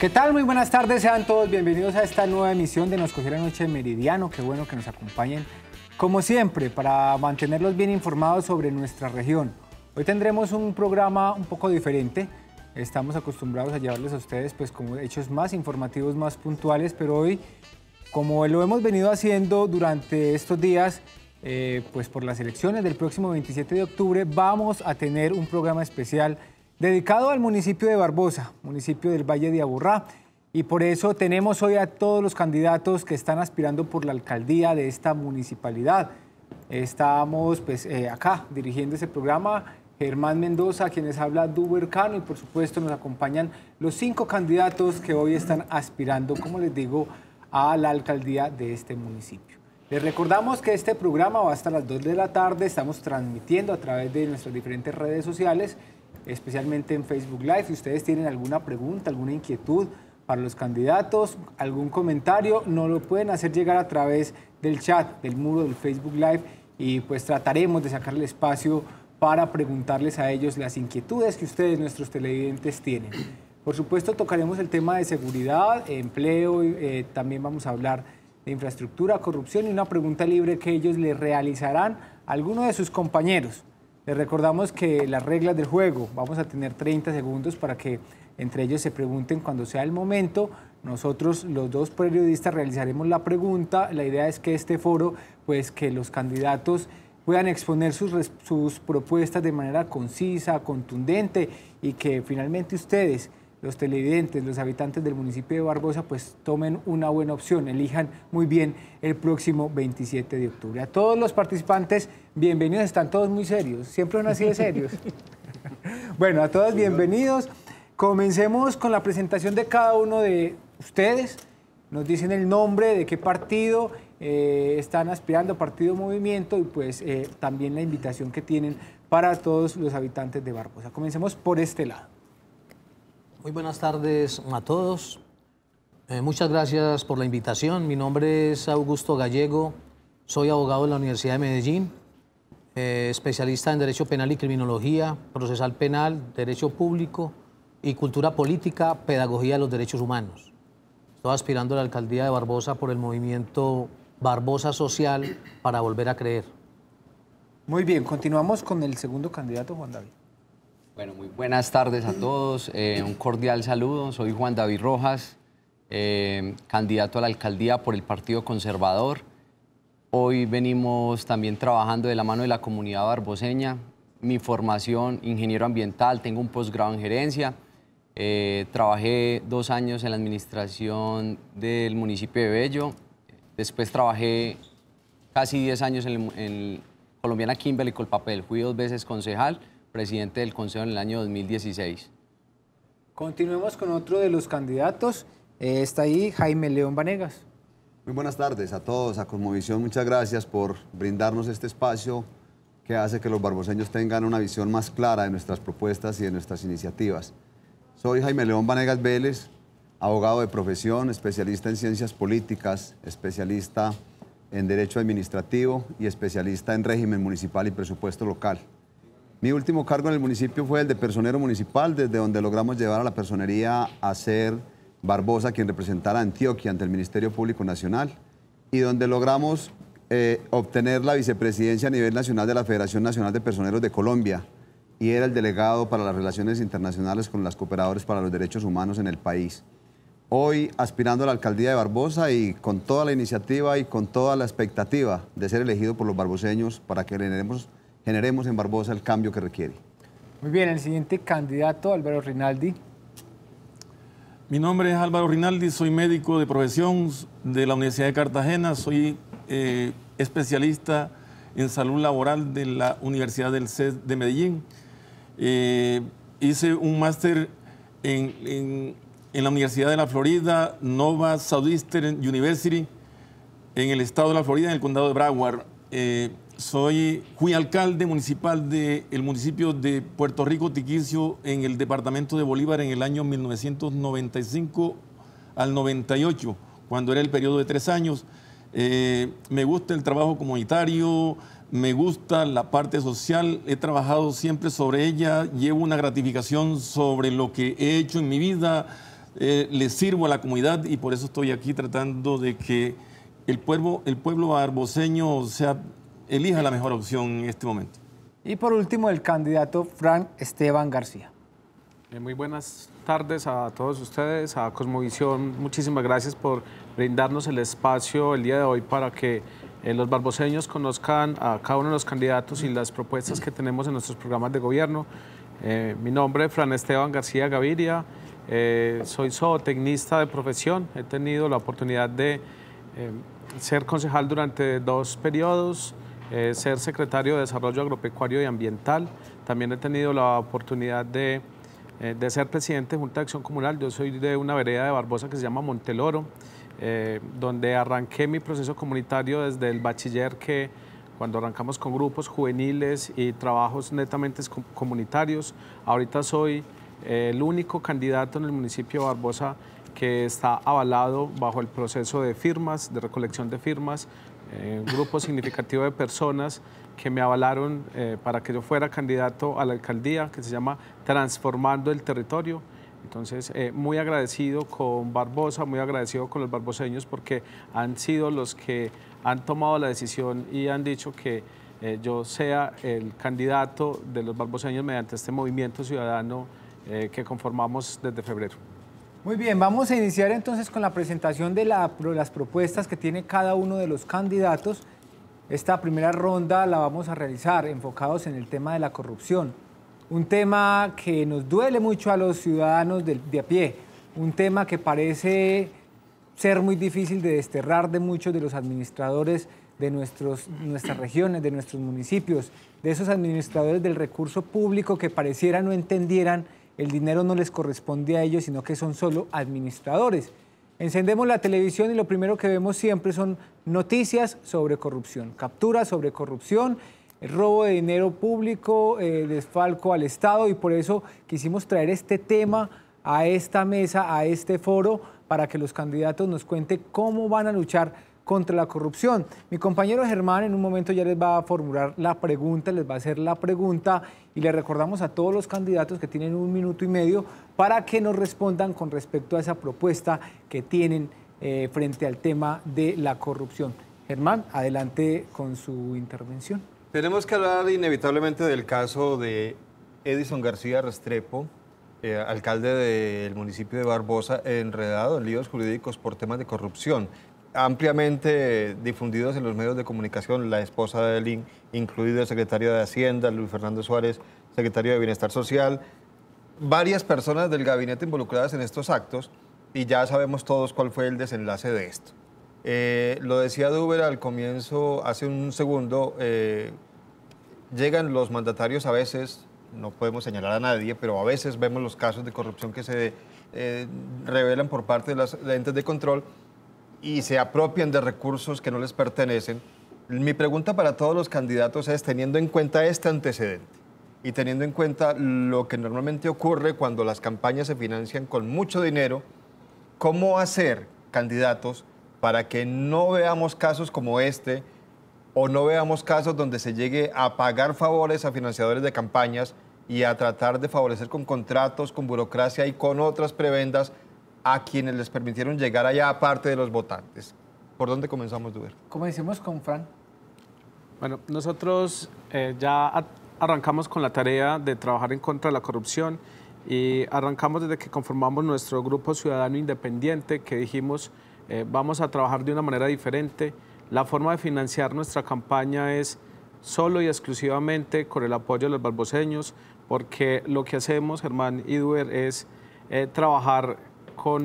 ¿Qué tal? Muy buenas tardes, sean todos bienvenidos a esta nueva emisión de Nos Cogió la Noche Meridiano. Qué bueno que nos acompañen, como siempre, para mantenerlos bien informados sobre nuestra región. Hoy tendremos un programa un poco diferente. Estamos acostumbrados a llevarles a ustedes, pues, como hechos más informativos, más puntuales, pero hoy, como lo hemos venido haciendo durante estos días, eh, pues por las elecciones del próximo 27 de octubre, vamos a tener un programa especial dedicado al municipio de Barbosa, municipio del Valle de Aburrá. Y por eso tenemos hoy a todos los candidatos que están aspirando por la alcaldía de esta municipalidad. Estamos pues, eh, acá dirigiendo ese programa. Germán Mendoza, quienes habla Dubercano y por supuesto nos acompañan los cinco candidatos que hoy están aspirando, como les digo, a la alcaldía de este municipio. Les recordamos que este programa va hasta las 2 de la tarde, estamos transmitiendo a través de nuestras diferentes redes sociales especialmente en Facebook Live. Si ustedes tienen alguna pregunta, alguna inquietud para los candidatos, algún comentario, no lo pueden hacer llegar a través del chat, del muro del Facebook Live y pues trataremos de sacarle espacio para preguntarles a ellos las inquietudes que ustedes, nuestros televidentes, tienen. Por supuesto, tocaremos el tema de seguridad, empleo, eh, también vamos a hablar de infraestructura, corrupción y una pregunta libre que ellos le realizarán a alguno de sus compañeros. Eh, recordamos que las reglas del juego, vamos a tener 30 segundos para que entre ellos se pregunten cuando sea el momento. Nosotros los dos periodistas realizaremos la pregunta. La idea es que este foro, pues que los candidatos puedan exponer sus, sus propuestas de manera concisa, contundente y que finalmente ustedes los televidentes, los habitantes del municipio de Barbosa, pues tomen una buena opción, elijan muy bien el próximo 27 de octubre. A todos los participantes Bienvenidos, están todos muy serios, siempre uno así de serios. bueno, a todos bienvenidos. Comencemos con la presentación de cada uno de ustedes. Nos dicen el nombre, de qué partido eh, están aspirando, partido movimiento y pues eh, también la invitación que tienen para todos los habitantes de Barbosa. Comencemos por este lado. Muy buenas tardes a todos. Eh, muchas gracias por la invitación. Mi nombre es Augusto Gallego, soy abogado de la Universidad de Medellín. Eh, especialista en Derecho Penal y Criminología, Procesal Penal, Derecho Público y Cultura Política, Pedagogía de los Derechos Humanos. Estoy aspirando a la alcaldía de Barbosa por el movimiento Barbosa Social para volver a creer. Muy bien, continuamos con el segundo candidato, Juan David. Bueno, muy buenas tardes a todos. Eh, un cordial saludo. Soy Juan David Rojas, eh, candidato a la alcaldía por el Partido Conservador. Hoy venimos también trabajando de la mano de la comunidad barboseña. Mi formación, ingeniero ambiental, tengo un posgrado en gerencia. Eh, trabajé dos años en la administración del municipio de Bello. Después trabajé casi 10 años en, el, en Colombiana Kimberly Colpapel. Fui dos veces concejal, presidente del consejo en el año 2016. Continuemos con otro de los candidatos. Eh, está ahí Jaime León Vanegas. Muy buenas tardes a todos, a Cosmovisión. Muchas gracias por brindarnos este espacio que hace que los barboseños tengan una visión más clara de nuestras propuestas y de nuestras iniciativas. Soy Jaime León Vanegas Vélez, abogado de profesión, especialista en ciencias políticas, especialista en derecho administrativo y especialista en régimen municipal y presupuesto local. Mi último cargo en el municipio fue el de personero municipal, desde donde logramos llevar a la personería a ser Barbosa, quien representará a Antioquia ante el Ministerio Público Nacional, y donde logramos eh, obtener la vicepresidencia a nivel nacional de la Federación Nacional de Personeros de Colombia, y era el delegado para las relaciones internacionales con las cooperadoras para los derechos humanos en el país. Hoy aspirando a la alcaldía de Barbosa y con toda la iniciativa y con toda la expectativa de ser elegido por los barboseños para que generemos, generemos en Barbosa el cambio que requiere. Muy bien, el siguiente candidato, Álvaro Rinaldi, mi nombre es Álvaro Rinaldi, soy médico de profesión de la Universidad de Cartagena, soy eh, especialista en salud laboral de la Universidad del CES de Medellín. Eh, hice un máster en, la Universidad de la Florida, Nova Southeastern University, en el estado de la Florida, en el condado de Broward. Eh, soy, fui alcalde municipal del el municipio de Puerto Rico, Tiquicio, en el departamento de Bolívar en el año 1995 al 98, cuando era el periodo de tres años. Eh, me gusta el trabajo comunitario, me gusta la parte social, he trabajado siempre sobre ella, llevo una gratificación sobre lo que he hecho en mi vida, eh, le sirvo a la comunidad y por eso estoy aquí tratando de que el pueblo, el pueblo arboceño sea elija la mejor opción en este momento. Y por último, el candidato Frank Esteban García. Eh, muy buenas tardes a todos ustedes, a Cosmovisión. Muchísimas gracias por brindarnos el espacio el día de hoy para que eh, los barboseños conozcan a cada uno de los candidatos y las propuestas que tenemos en nuestros programas de gobierno. Eh, mi nombre es Fran Esteban García Gaviria, soy zootecnista de profesión, he tenido la oportunidad de ser concejal durante dos periodos, eh, ser secretario de Desarrollo Agropecuario y Ambiental. También he tenido la oportunidad eh, de, ser presidente de Junta de Acción Comunal. Yo soy de una vereda de Barbosa que se llama Monteloro, eh, donde arranqué mi proceso comunitario desde el bachiller que cuando arrancamos con grupos juveniles y trabajos netamente comunitarios. Ahorita soy el único candidato en el municipio de Barbosa que está avalado bajo el proceso de firmas, de recolección de firmas, eh, un grupo significativo de personas que me avalaron eh, para que yo fuera candidato a la alcaldía, que se llama Transformando el Territorio. Entonces, eh, muy agradecido con Barbosa, muy agradecido con los barboseños porque han sido los que han tomado la decisión y han dicho que yo sea el candidato de los barboseños mediante este movimiento ciudadano que conformamos desde febrero. Muy bien, vamos a iniciar entonces con la presentación de las propuestas que tiene cada uno de los candidatos. Esta primera ronda la vamos a realizar enfocados en el tema de la corrupción, un tema que nos duele mucho a los ciudadanos de, a pie, un tema que parece ser muy difícil de desterrar de muchos de los administradores de nuestros, nuestras regiones, de nuestros municipios, de esos administradores del recurso público que pareciera no entendieran el dinero no les corresponde a ellos, sino que son solo administradores. Encendemos la televisión y lo primero que vemos siempre son noticias sobre corrupción, capturas sobre corrupción, el robo de dinero público, eh, desfalco al Estado y por eso quisimos traer este tema a esta mesa, a este foro, para que los candidatos nos cuenten cómo van a luchar contra la corrupción. Mi compañero Germán en un momento ya les va a formular la pregunta, les va a hacer la pregunta y le recordamos a todos los candidatos que tienen un minuto y medio para que nos respondan con respecto a esa propuesta que tienen eh, frente al tema de la corrupción. Germán, adelante con su intervención. Tenemos que hablar inevitablemente del caso de Edison García Restrepo, eh, alcalde del municipio de Barbosa, enredado en líos jurídicos por temas de corrupción ampliamente difundidos en los medios de comunicación, la esposa de Lin, incluido el secretario de Hacienda, Luis Fernando Suárez, secretario de Bienestar Social, varias personas del gabinete involucradas en estos actos y ya sabemos todos cuál fue el desenlace de esto. Eh, lo decía Duber al comienzo, hace un segundo, eh, llegan los mandatarios a veces, no podemos señalar a nadie, pero a veces vemos los casos de corrupción que se eh, revelan por parte de las entes de control y se apropian de recursos que no les pertenecen. Mi pregunta para todos los candidatos es, teniendo en cuenta este antecedente y teniendo en cuenta lo que normalmente ocurre cuando las campañas se financian con mucho dinero, ¿cómo hacer, candidatos, para que no veamos casos como este o no veamos casos donde se llegue a pagar favores a financiadores de campañas y a tratar de favorecer con contratos, con burocracia y con otras prebendas a quienes les permitieron llegar allá, aparte de los votantes. ¿Por dónde comenzamos, Duber? decimos con Fran. Bueno, nosotros eh, ya arrancamos con la tarea de trabajar en contra de la corrupción y arrancamos desde que conformamos nuestro grupo ciudadano independiente que dijimos eh, vamos a trabajar de una manera diferente. La forma de financiar nuestra campaña es solo y exclusivamente con el apoyo de los barboseños, porque lo que hacemos, Germán y Duer, es eh, trabajar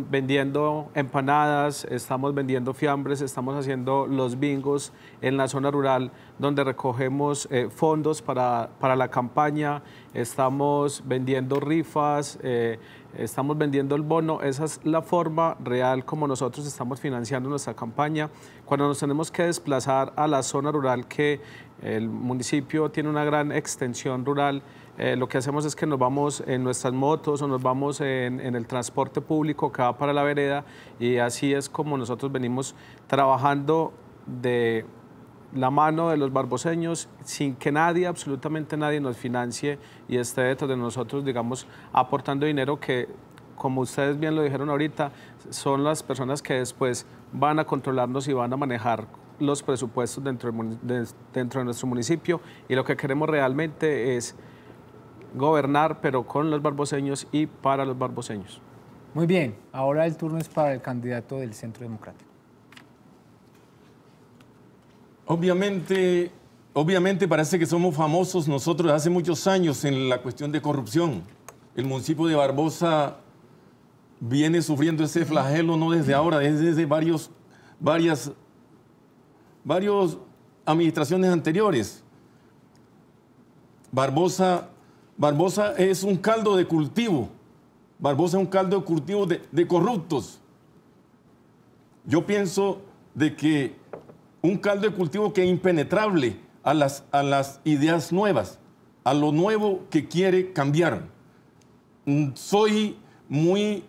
vendiendo empanadas, estamos vendiendo fiambres, estamos haciendo los bingos en la zona rural donde recogemos eh, fondos para, para, la campaña, estamos vendiendo rifas, eh, estamos vendiendo el bono. Esa es la forma real como nosotros estamos financiando nuestra campaña. Cuando nos tenemos que desplazar a la zona rural, que el municipio tiene una gran extensión rural, eh, lo que hacemos es que nos vamos en nuestras motos o nos vamos en, el transporte público que va para la vereda y así es como nosotros venimos trabajando de la mano de los barboseños sin que nadie, absolutamente nadie nos financie y esté detrás de nosotros, digamos, aportando dinero que, como ustedes bien lo dijeron ahorita, son las personas que después van a controlarnos y van a manejar los presupuestos dentro de nuestro municipio y lo que queremos realmente es gobernar, pero con los barboseños y para los barboseños. Muy bien, ahora el turno es para el candidato del Centro Democrático. Obviamente, obviamente parece que somos famosos nosotros hace muchos años en la cuestión de corrupción. El municipio de Barbosa viene sufriendo ese flagelo no desde ahora, desde varios, varias, varios administraciones anteriores. Barbosa Barbosa es un caldo de cultivo. Barbosa es un caldo de cultivo de, corruptos. Yo pienso de que un caldo de cultivo que es impenetrable a las, a las ideas nuevas, a lo nuevo que quiere cambiar. Mm, soy muy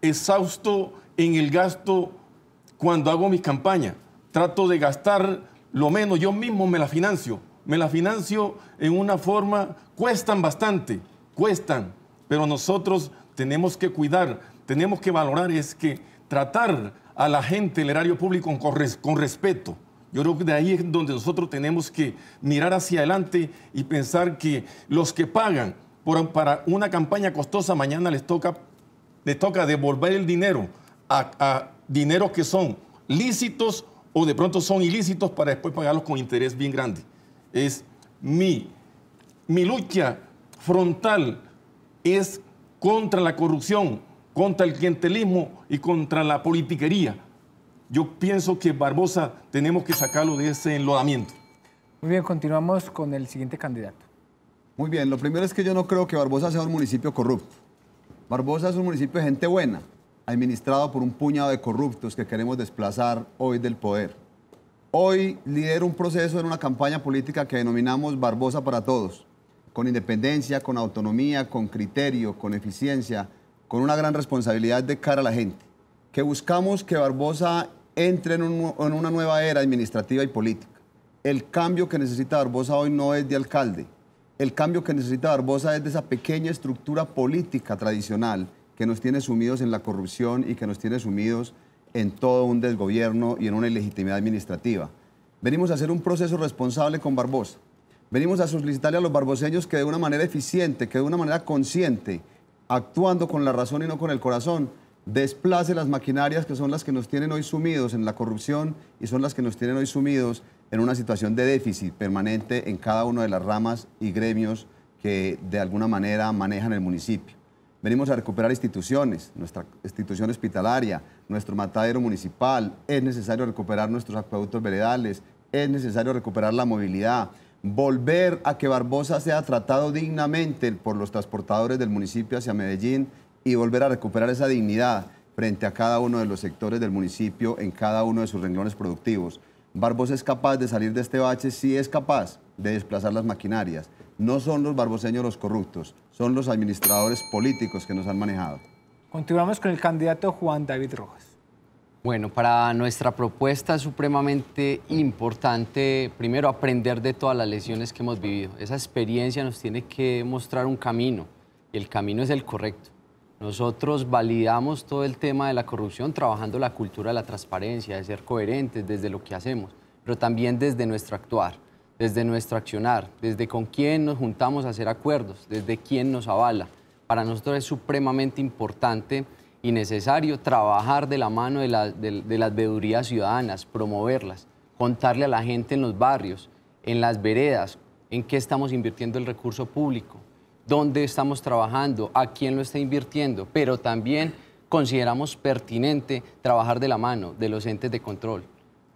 exhausto en el gasto cuando hago mis campañas. Trato de gastar lo menos, yo mismo me la financio me la financio en una forma, cuestan bastante, cuestan, pero nosotros tenemos que cuidar, tenemos que valorar, es que tratar a la gente, el erario público, con, respeto. Yo creo que de ahí es donde nosotros tenemos que mirar hacia adelante y pensar que los que pagan para una campaña costosa, mañana les toca, toca devolver el dinero a, a dineros que son lícitos o de pronto son ilícitos para después pagarlos con interés bien grande es mi, lucha frontal es contra la corrupción, contra el clientelismo y contra la politiquería. Yo pienso que Barbosa tenemos que sacarlo de ese enlodamiento. Muy bien, continuamos con el siguiente candidato. Muy bien, lo primero es que yo no creo que Barbosa sea un municipio corrupto. Barbosa es un municipio de gente buena, administrado por un puñado de corruptos que queremos desplazar hoy del poder. Hoy lidero un proceso en una campaña política que denominamos Barbosa para Todos, con independencia, con autonomía, con criterio, con eficiencia, con una gran responsabilidad de cara a la gente, que buscamos que Barbosa entre en, en una nueva era administrativa y política. El cambio que necesita Barbosa hoy no es de alcalde, el cambio que necesita Barbosa es de esa pequeña estructura política tradicional que nos tiene sumidos en la corrupción y que nos tiene sumidos en todo un desgobierno y en una ilegitimidad administrativa. Venimos a hacer un proceso responsable con Barbosa. Venimos a solicitarle a los barboseños que de una manera eficiente, que de una manera consciente, actuando con la razón y no con el corazón, desplace las maquinarias que son las que nos tienen hoy sumidos en la corrupción y son las que nos tienen hoy sumidos en una situación de déficit permanente en cada una de las ramas y gremios que de alguna manera manejan el municipio. Venimos a recuperar instituciones, nuestra institución hospitalaria, nuestro matadero municipal, es necesario recuperar nuestros acueductos veredales, es necesario recuperar la movilidad, volver a que Barbosa sea tratado dignamente por los transportadores del municipio hacia Medellín y volver a recuperar esa dignidad frente a cada uno de los sectores del municipio en cada uno de sus renglones productivos. Barbosa es capaz de salir de este bache, si es capaz de desplazar las maquinarias. No son los barboseños los corruptos, son los administradores políticos que nos han manejado. Continuamos con el candidato Juan David Rojas. Bueno, para nuestra propuesta es supremamente importante, primero, aprender de todas las lesiones que hemos vivido. Esa experiencia nos tiene que mostrar un camino, y el camino es el correcto. Nosotros validamos todo el tema de la corrupción trabajando la cultura de la transparencia, de ser coherentes desde lo que hacemos, pero también desde nuestro actuar desde nuestro accionar, desde con quién nos juntamos a hacer acuerdos, desde quién nos avala. Para nosotros es supremamente importante y necesario trabajar de la mano de, las veedurías ciudadanas, promoverlas, contarle a la gente en los barrios, en las veredas, en qué estamos invirtiendo el recurso público, dónde estamos trabajando, a quién lo está invirtiendo, pero también consideramos pertinente trabajar de la mano de los entes de control,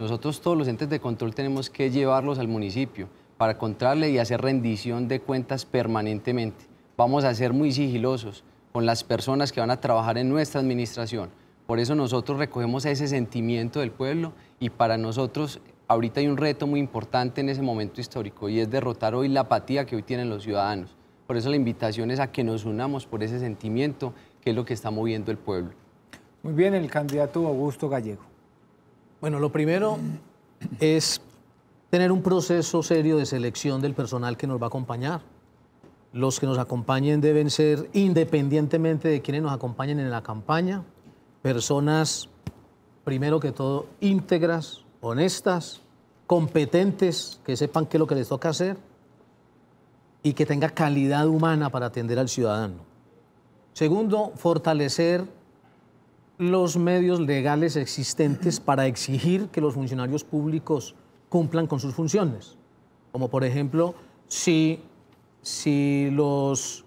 nosotros todos los entes de control tenemos que llevarlos al municipio para contarle y hacer rendición de cuentas permanentemente. Vamos a ser muy sigilosos con las personas que van a trabajar en nuestra administración. Por eso nosotros recogemos ese sentimiento del pueblo y para nosotros ahorita hay un reto muy importante en ese momento histórico y es derrotar hoy la apatía que hoy tienen los ciudadanos. Por eso la invitación es a que nos unamos por ese sentimiento que es lo que está moviendo el pueblo. Muy bien, el candidato Augusto Gallego. Bueno, lo primero es tener un proceso serio de selección del personal que nos va a acompañar. Los que nos acompañen deben ser, independientemente de quienes nos acompañen en la campaña, personas, primero que todo, íntegras, honestas, competentes, que sepan qué es lo que les toca hacer y que tenga calidad humana para atender al ciudadano. Segundo, fortalecer los medios legales existentes para exigir que los funcionarios públicos cumplan con sus funciones. Como por ejemplo, si, los,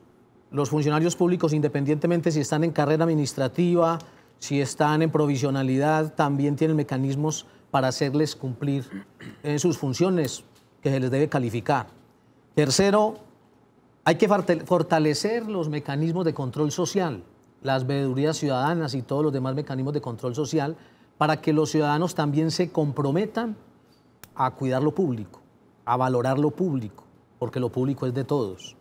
los funcionarios públicos, independientemente si están en carrera administrativa, si están en provisionalidad, también tienen mecanismos para hacerles cumplir en eh, sus funciones que se les debe calificar. Tercero, hay que fortalecer los mecanismos de control social las veedurías ciudadanas y todos los demás mecanismos de control social para que los ciudadanos también se comprometan a cuidar lo público, a valorar lo público, porque lo público es de todos.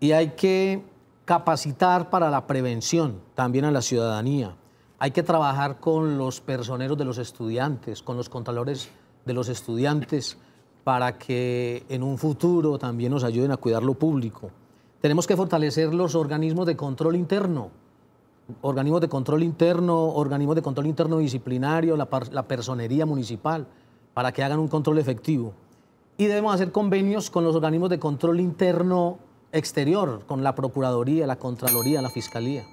Y hay que capacitar para la prevención también a la ciudadanía. Hay que trabajar con los personeros de los estudiantes, con los contadores de los estudiantes, para que en un futuro también nos ayuden a cuidar lo público. Tenemos que fortalecer los organismos de control interno, organismos de control interno, organismos de control interno disciplinario, la, personería municipal, para que hagan un control efectivo. Y debemos hacer convenios con los organismos de control interno exterior, con la Procuraduría, la Contraloría, la Fiscalía.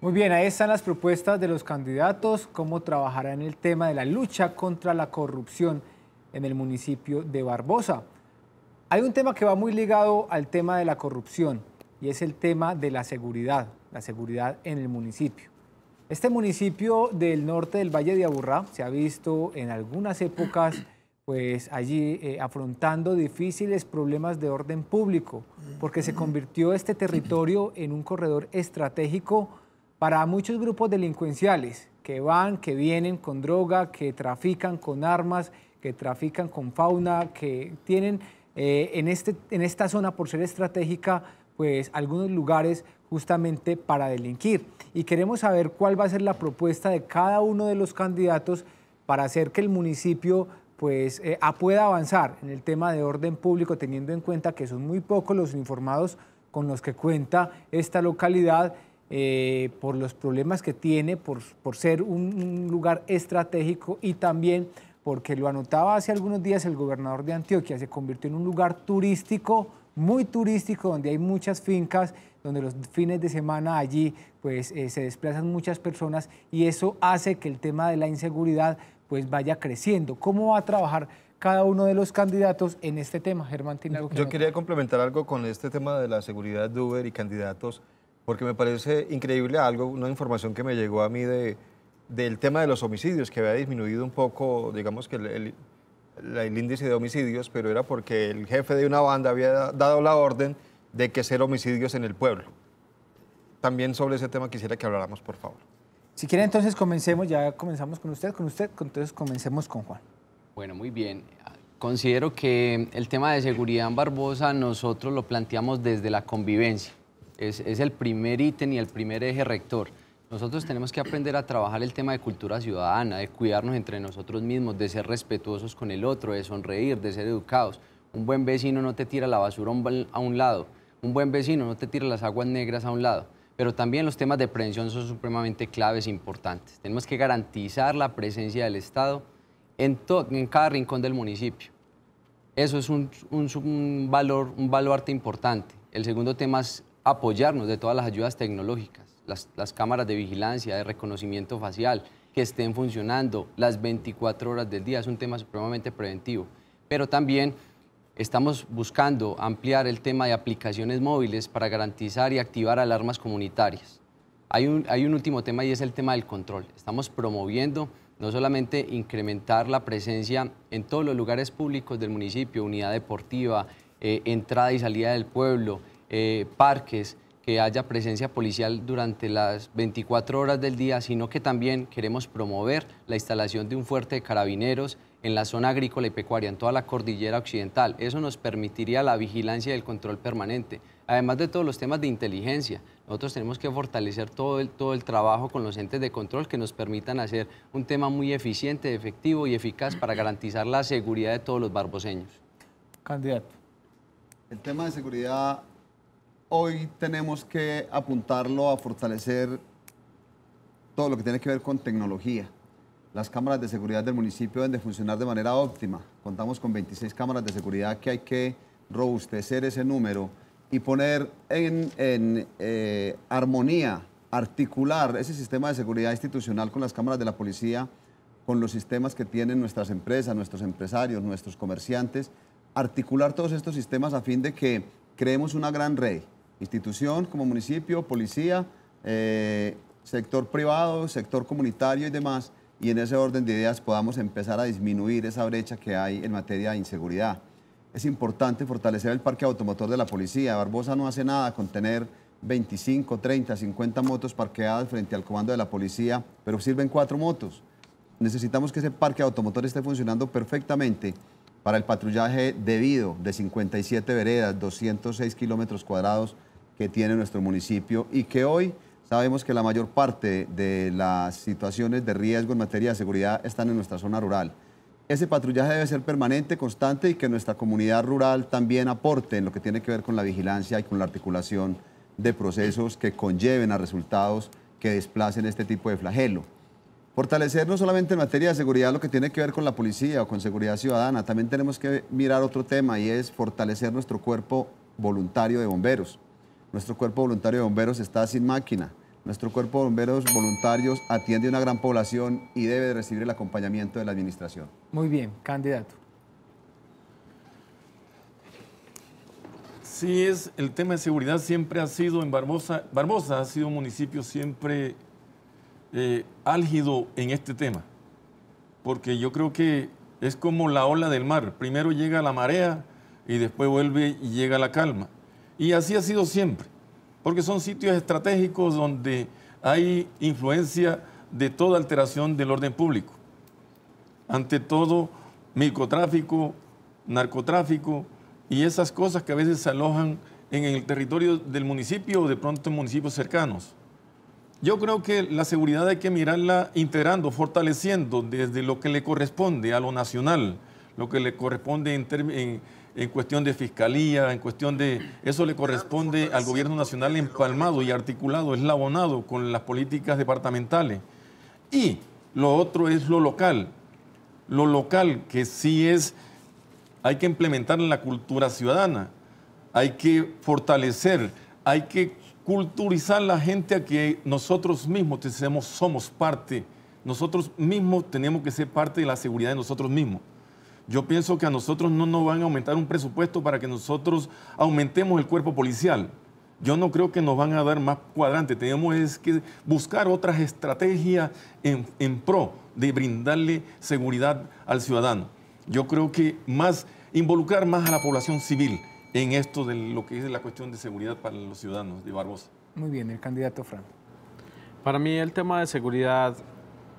Muy bien, ahí están las propuestas de los candidatos, cómo trabajarán el tema de la lucha contra la corrupción en el municipio de Barbosa. Hay un tema que va muy ligado al tema de la corrupción y es el tema de la seguridad la seguridad en el municipio. Este municipio del norte del Valle de Aburrá se ha visto en algunas épocas pues allí eh, afrontando difíciles problemas de orden público, porque se convirtió este territorio en un corredor estratégico para muchos grupos delincuenciales que van, que vienen con droga, que trafican con armas, que trafican con fauna, que tienen eh, en, este, en esta zona, por ser estratégica, pues algunos lugares justamente para delinquir. Y queremos saber cuál va a ser la propuesta de cada uno de los candidatos para hacer que el municipio pues, eh, pueda avanzar en el tema de orden público, teniendo en cuenta que son muy pocos los informados con los que cuenta esta localidad eh, por los problemas que tiene, por, ser un, lugar estratégico y también porque lo anotaba hace algunos días el gobernador de Antioquia, se convirtió en un lugar turístico muy turístico, donde hay muchas fincas, donde los fines de semana allí pues, eh, se desplazan muchas personas y eso hace que el tema de la inseguridad pues, vaya creciendo. ¿Cómo va a trabajar cada uno de los candidatos en este tema, Germán? ¿tiene algo que Yo quería complementar algo con este tema de la seguridad de Uber y candidatos, porque me parece increíble algo, una información que me llegó a mí de, del tema de los homicidios, que había disminuido un poco, digamos que el el índice de homicidios, pero era porque el jefe de una banda había dado la orden de que ser homicidios en el pueblo. También sobre ese tema quisiera que habláramos, por favor. Si quiere, entonces comencemos, ya comenzamos con usted, con usted, entonces comencemos con Juan. Bueno, muy bien. Considero que el tema de seguridad en Barbosa nosotros lo planteamos desde la convivencia. Es, es el primer ítem y el primer eje rector. Nosotros tenemos que aprender a trabajar el tema de cultura ciudadana, de cuidarnos entre nosotros mismos, de ser respetuosos con el otro, de sonreír, de ser educados. Un buen vecino no te tira la basura a un lado, un buen vecino no te tira las aguas negras a un lado. Pero también los temas de prevención son supremamente claves e importantes. Tenemos que garantizar la presencia del Estado en, en cada rincón del municipio. Eso es un, un valor, un baluarte importante. El segundo tema es apoyarnos de todas las ayudas tecnológicas las, cámaras de vigilancia, de reconocimiento facial, que estén funcionando las 24 horas del día. Es un tema supremamente preventivo. Pero también estamos buscando ampliar el tema de aplicaciones móviles para garantizar y activar alarmas comunitarias. Hay un, último tema y es el tema del control. Estamos promoviendo no solamente incrementar la presencia en todos los lugares públicos del municipio, unidad deportiva, eh, entrada y salida del pueblo, eh, parques, que haya presencia policial durante las 24 horas del día, sino que también queremos promover la instalación de un fuerte de carabineros en la zona agrícola y pecuaria, en toda la cordillera occidental. Eso nos permitiría la vigilancia y el control permanente. Además de todos los temas de inteligencia, nosotros tenemos que fortalecer todo el, todo el trabajo con los entes de control que nos permitan hacer un tema muy eficiente, efectivo y eficaz para garantizar la seguridad de todos los barboseños. Candidato. El tema de seguridad hoy tenemos que apuntarlo a fortalecer todo lo que tiene que ver con tecnología. Las cámaras de seguridad del municipio deben de funcionar de manera óptima. Contamos con 26 cámaras de seguridad que hay que robustecer ese número y poner en, eh, armonía, articular ese sistema de seguridad institucional con las cámaras de la policía, con los sistemas que tienen nuestras empresas, nuestros empresarios, nuestros comerciantes, articular todos estos sistemas a fin de que creemos una gran red institución como municipio, policía, eh, sector privado, sector comunitario y demás, y en ese orden de ideas podamos empezar a disminuir esa brecha que hay en materia de inseguridad. Es importante fortalecer el parque automotor de la policía. Barbosa no hace nada con tener 25, 30, 50 motos parqueadas frente al comando de la policía, pero sirven cuatro motos. Necesitamos que ese parque automotor esté funcionando perfectamente para el patrullaje debido de 57 veredas, 206 kilómetros cuadrados que tiene nuestro municipio y que hoy sabemos que la mayor parte de las situaciones de riesgo en materia de seguridad están en nuestra zona rural. Ese patrullaje debe ser permanente, constante y que nuestra comunidad rural también aporte en lo que tiene que ver con la vigilancia y con la articulación de procesos que conlleven a resultados que desplacen este tipo de flagelo. Fortalecer no solamente en materia de seguridad lo que tiene que ver con la policía o con seguridad ciudadana, también tenemos que mirar otro tema y es fortalecer nuestro cuerpo voluntario de bomberos. Nuestro cuerpo voluntario de bomberos está sin máquina. Nuestro cuerpo de bomberos voluntarios atiende a una gran población y debe recibir el acompañamiento de la administración. Muy bien, candidato. Sí, es, el tema de seguridad siempre ha sido en Barbosa, Barbosa ha sido un municipio siempre eh, álgido en este tema, porque yo creo que es como la ola del mar, primero llega la marea y después vuelve y llega la calma. Y así ha sido siempre, porque son sitios estratégicos donde hay influencia de toda alteración del orden público. Ante todo, microtráfico, narcotráfico y esas cosas que a veces se alojan en el territorio del municipio o de pronto en municipios cercanos. Yo creo que la seguridad hay que mirarla integrando, fortaleciendo desde lo que le corresponde a lo nacional, lo que le corresponde en, términos en cuestión de fiscalía, en cuestión de... Eso le corresponde al gobierno nacional empalmado y articulado, eslabonado con las políticas departamentales. Y lo otro es lo local. Lo local que sí es... Hay que implementar la cultura ciudadana, hay que fortalecer, hay que culturizar la gente a que nosotros mismos somos parte, nosotros mismos tenemos que ser parte de la seguridad de nosotros mismos. Yo pienso que a nosotros no nos van a aumentar un presupuesto para que nosotros aumentemos el cuerpo policial. Yo no creo que nos van a dar más cuadrante. Tenemos que buscar otras estrategias en, en pro de brindarle seguridad al ciudadano. Yo creo que más involucrar más a la población civil en esto de lo que es la cuestión de seguridad para los ciudadanos de Barbosa. Muy bien, el candidato Fran. Para mí el tema de seguridad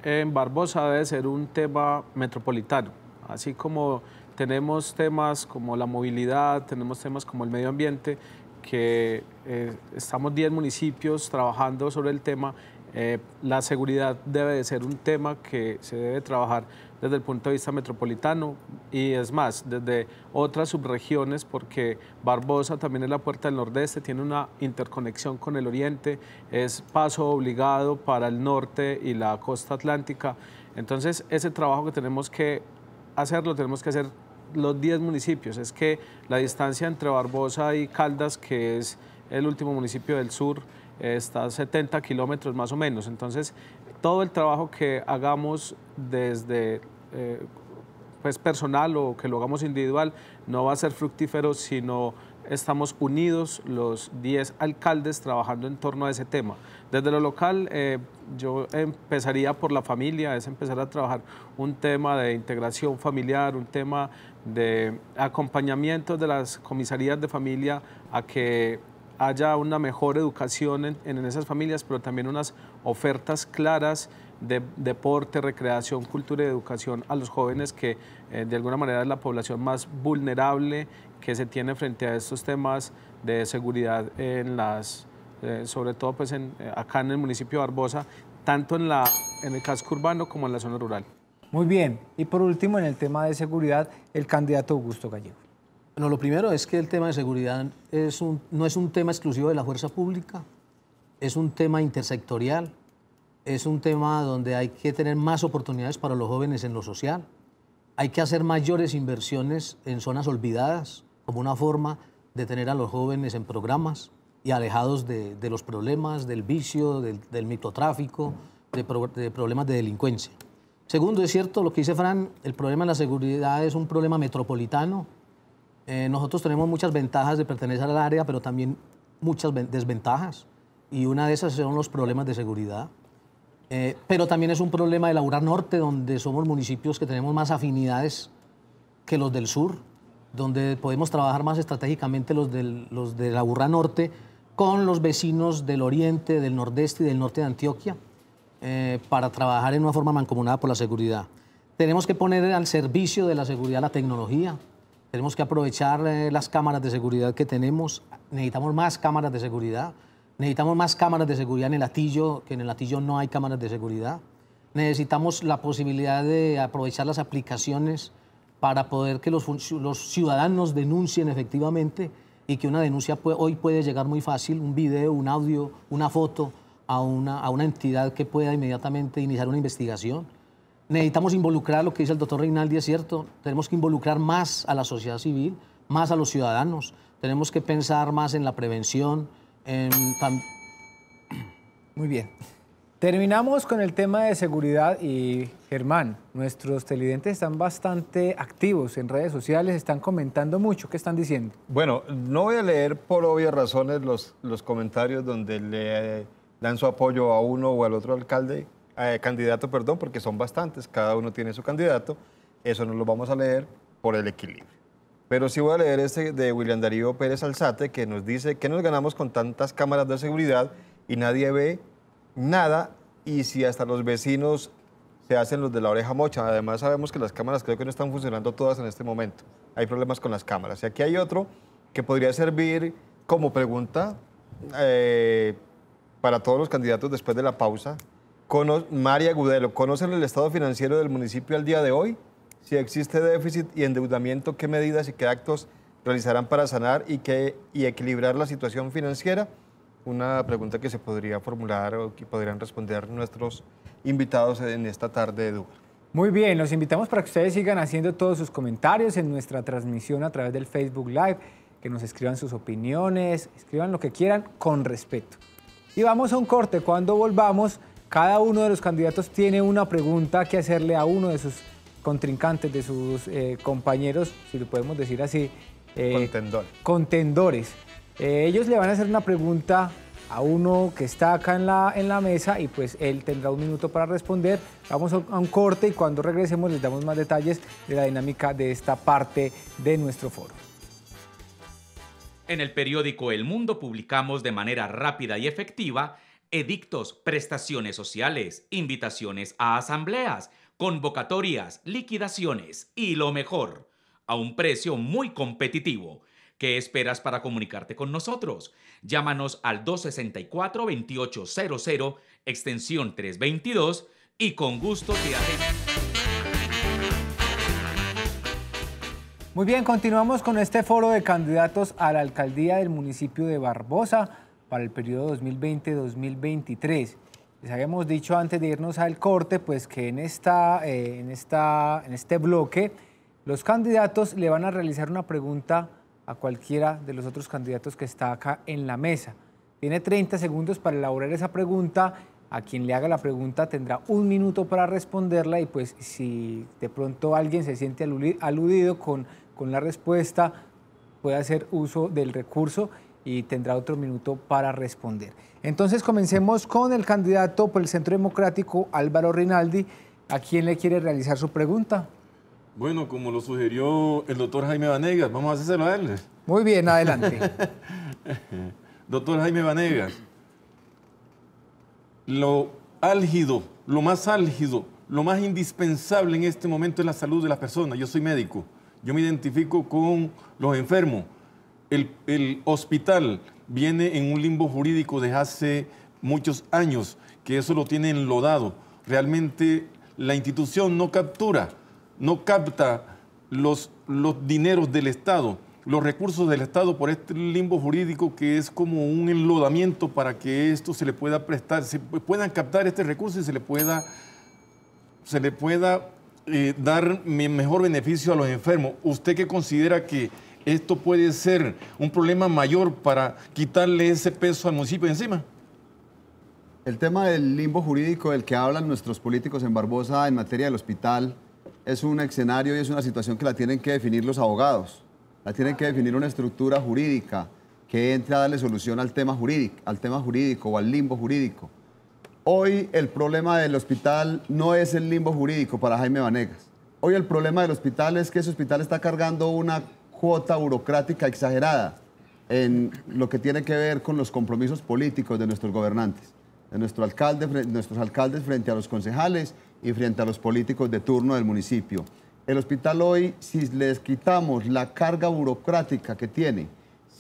en Barbosa debe ser un tema metropolitano. Así como tenemos temas como la movilidad, tenemos temas como el medio ambiente, que eh, estamos 10 municipios trabajando sobre el tema. Eh, la seguridad debe de ser un tema que se debe trabajar desde el punto de vista metropolitano y es más, desde otras subregiones, porque Barbosa también es la puerta del nordeste, tiene una interconexión con el oriente, es paso obligado para el norte y la costa atlántica. Entonces, ese trabajo que tenemos que hacerlo, tenemos que hacer los 10 municipios. Es que la distancia entre Barbosa y Caldas, que es el último municipio del sur, está a 70 kilómetros más o menos. Entonces, todo el trabajo que hagamos desde eh, pues personal o que lo hagamos individual no va a ser fructífero sino estamos unidos los 10 alcaldes trabajando en torno a ese tema. Desde lo local, eh, yo empezaría por la familia, es empezar a trabajar un tema de integración familiar, un tema de acompañamiento de las comisarías de familia a que haya una mejor educación en, esas familias, pero también unas ofertas claras de deporte, recreación, cultura y educación a los jóvenes que eh, de alguna manera es la población más vulnerable que se tiene frente a estos temas de seguridad en las eh, sobre todo pues eh, acá en el municipio de Barbosa, tanto en, el casco urbano como en la zona rural. Muy bien, y por último en el tema de seguridad, el candidato Augusto Gallego. Bueno, lo primero es que el tema de seguridad es no es un tema exclusivo de la fuerza pública, es un tema intersectorial, es un tema donde hay que tener más oportunidades para los jóvenes en lo social, hay que hacer mayores inversiones en zonas olvidadas como una forma de tener a los jóvenes en programas, y alejados de, los problemas, del vicio, del, del mitotráfico, de, problemas de delincuencia. Segundo, es cierto lo que dice Fran, el problema de la seguridad es un problema metropolitano. Eh, nosotros tenemos muchas ventajas de pertenecer al área, pero también muchas desventajas. Y una de esas son los problemas de seguridad. Eh, pero también es un problema de la URA Norte, donde somos municipios que tenemos más afinidades que los del sur, donde podemos trabajar más estratégicamente los, los de la URA Norte, con los vecinos del oriente, del nordeste y del norte de Antioquia eh, para trabajar en una forma mancomunada por la seguridad. Tenemos que poner al servicio de la seguridad la tecnología, tenemos que aprovechar eh, las cámaras de seguridad que tenemos, necesitamos más cámaras de seguridad, necesitamos más cámaras de seguridad en el latillo, que en el latillo no hay cámaras de seguridad, necesitamos la posibilidad de aprovechar las aplicaciones para poder que los, los ciudadanos denuncien efectivamente y que una denuncia hoy puede llegar muy fácil, un video, un audio, una foto, a una, entidad que pueda inmediatamente iniciar una investigación. Necesitamos involucrar, lo que dice el doctor Reinaldi es cierto, tenemos que involucrar más a la sociedad civil, más a los ciudadanos, tenemos que pensar más en la prevención, Muy bien. Terminamos con el tema de seguridad y Germán, nuestros televidentes están bastante activos en redes sociales, están comentando mucho, ¿qué están diciendo? Bueno, no voy a leer por obvias razones los, los comentarios donde le dan su apoyo a uno o al otro alcalde, eh, candidato, perdón, porque son bastantes, cada uno tiene su candidato, eso no lo vamos a leer por el equilibrio. Pero sí voy a leer este de William Darío Pérez Alzate que nos dice que nos ganamos con tantas cámaras de seguridad y nadie ve nada y si hasta los vecinos se hacen los de la oreja mocha. Además sabemos que las cámaras creo que no están funcionando todas en este momento. Hay problemas con las cámaras. Y aquí hay otro que podría servir como pregunta eh, para todos los candidatos después de la pausa. María Gudelo, ¿conocen el estado financiero del municipio al día de hoy? Si existe déficit y endeudamiento, ¿qué medidas y qué actos realizarán para sanar y, y equilibrar la situación financiera? una pregunta que se podría formular o que podrían responder nuestros invitados en esta tarde de duda. Muy bien, los invitamos para que ustedes sigan haciendo todos sus comentarios en nuestra transmisión a través del Facebook Live, que nos escriban sus opiniones, escriban lo que quieran con respeto. Y vamos a un corte, cuando volvamos, cada uno de los candidatos tiene una pregunta que hacerle a uno de sus contrincantes, de sus eh, compañeros, si lo podemos decir así. Eh, contendores. Contendores. Eh, ellos le van a hacer una pregunta a uno que está acá en la mesa y pues él tendrá un minuto para responder. Vamos a un corte y cuando regresemos les damos más detalles de la dinámica de esta parte de nuestro foro. En el periódico El Mundo publicamos de manera rápida y efectiva edictos, prestaciones sociales, invitaciones a asambleas, convocatorias, liquidaciones y lo mejor, a un precio muy competitivo ¿Qué esperas para comunicarte con nosotros? Llámanos al 264-2800, extensión 322, y con gusto te Muy bien, continuamos con este foro de candidatos a la alcaldía del municipio de Barbosa para el periodo 2020-2023. Les habíamos dicho antes de irnos al corte, pues que en, esta, eh, en, esta, en este bloque los candidatos le van a realizar una pregunta a cualquiera de los otros candidatos que está acá en la mesa. Tiene 30 segundos para elaborar esa pregunta. A quien le haga la pregunta tendrá un minuto para responderla y pues si de pronto alguien se siente aludido con, con la respuesta, puede hacer uso del recurso y tendrá otro minuto para responder. Entonces comencemos con el candidato por el Centro Democrático, Álvaro Rinaldi. ¿A quién le quiere realizar su pregunta? Bueno, como lo sugirió el doctor Jaime Vanegas, vamos a hacérselo a él. Muy bien, adelante. doctor Jaime Vanegas, lo álgido, lo más álgido, lo más indispensable en este momento es la salud de las personas. Yo soy médico, yo me identifico con los enfermos. El, hospital viene en un limbo jurídico desde hace muchos años, que eso lo tiene enlodado. Realmente la institución no captura no capta los, los dineros del Estado, los recursos del Estado por este limbo jurídico que es como un enlodamiento para que esto se le pueda prestar, se puedan captar este recurso y se le pueda, se le pueda eh, dar mejor beneficio a los enfermos. ¿Usted qué considera que esto puede ser un problema mayor para quitarle ese peso al municipio encima? El tema del limbo jurídico del que hablan nuestros políticos en Barbosa en materia del hospital es un escenario y es una situación que la tienen que definir los abogados. La tienen que definir una estructura jurídica que entre a darle solución al tema jurídico, al tema jurídico o al limbo jurídico. Hoy el problema del hospital no es el limbo jurídico para Jaime Vanegas. Hoy el problema del hospital es que ese hospital está cargando una cuota burocrática exagerada en lo que tiene que ver con los compromisos políticos de nuestros gobernantes, de nuestros alcaldes frente a los concejales y frente a los políticos de turno del municipio. El hospital hoy, si les quitamos la carga burocrática que tiene,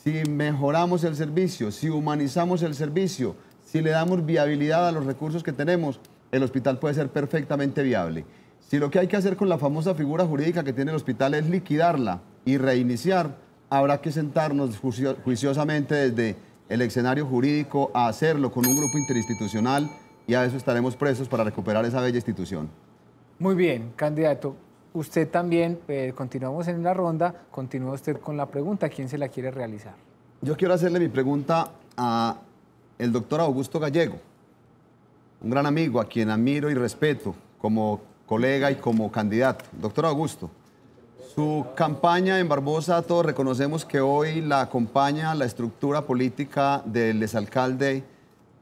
si mejoramos el servicio, si humanizamos el servicio, si le damos viabilidad a los recursos que tenemos, el hospital puede ser perfectamente viable. Si lo que hay que hacer con la famosa figura jurídica que tiene el hospital es liquidarla y reiniciar, habrá que sentarnos juiciosamente desde el escenario jurídico a hacerlo con un grupo interinstitucional y a eso estaremos presos para recuperar esa bella institución. Muy bien, candidato. Usted también, eh, continuamos en la ronda, continúa usted con la pregunta, ¿quién se la quiere realizar? Yo quiero hacerle mi pregunta a el doctor Augusto Gallego, un gran amigo a quien admiro y respeto como colega y como candidato. Doctor Augusto, su campaña en Barbosa, todos reconocemos que hoy la acompaña la estructura política del exalcalde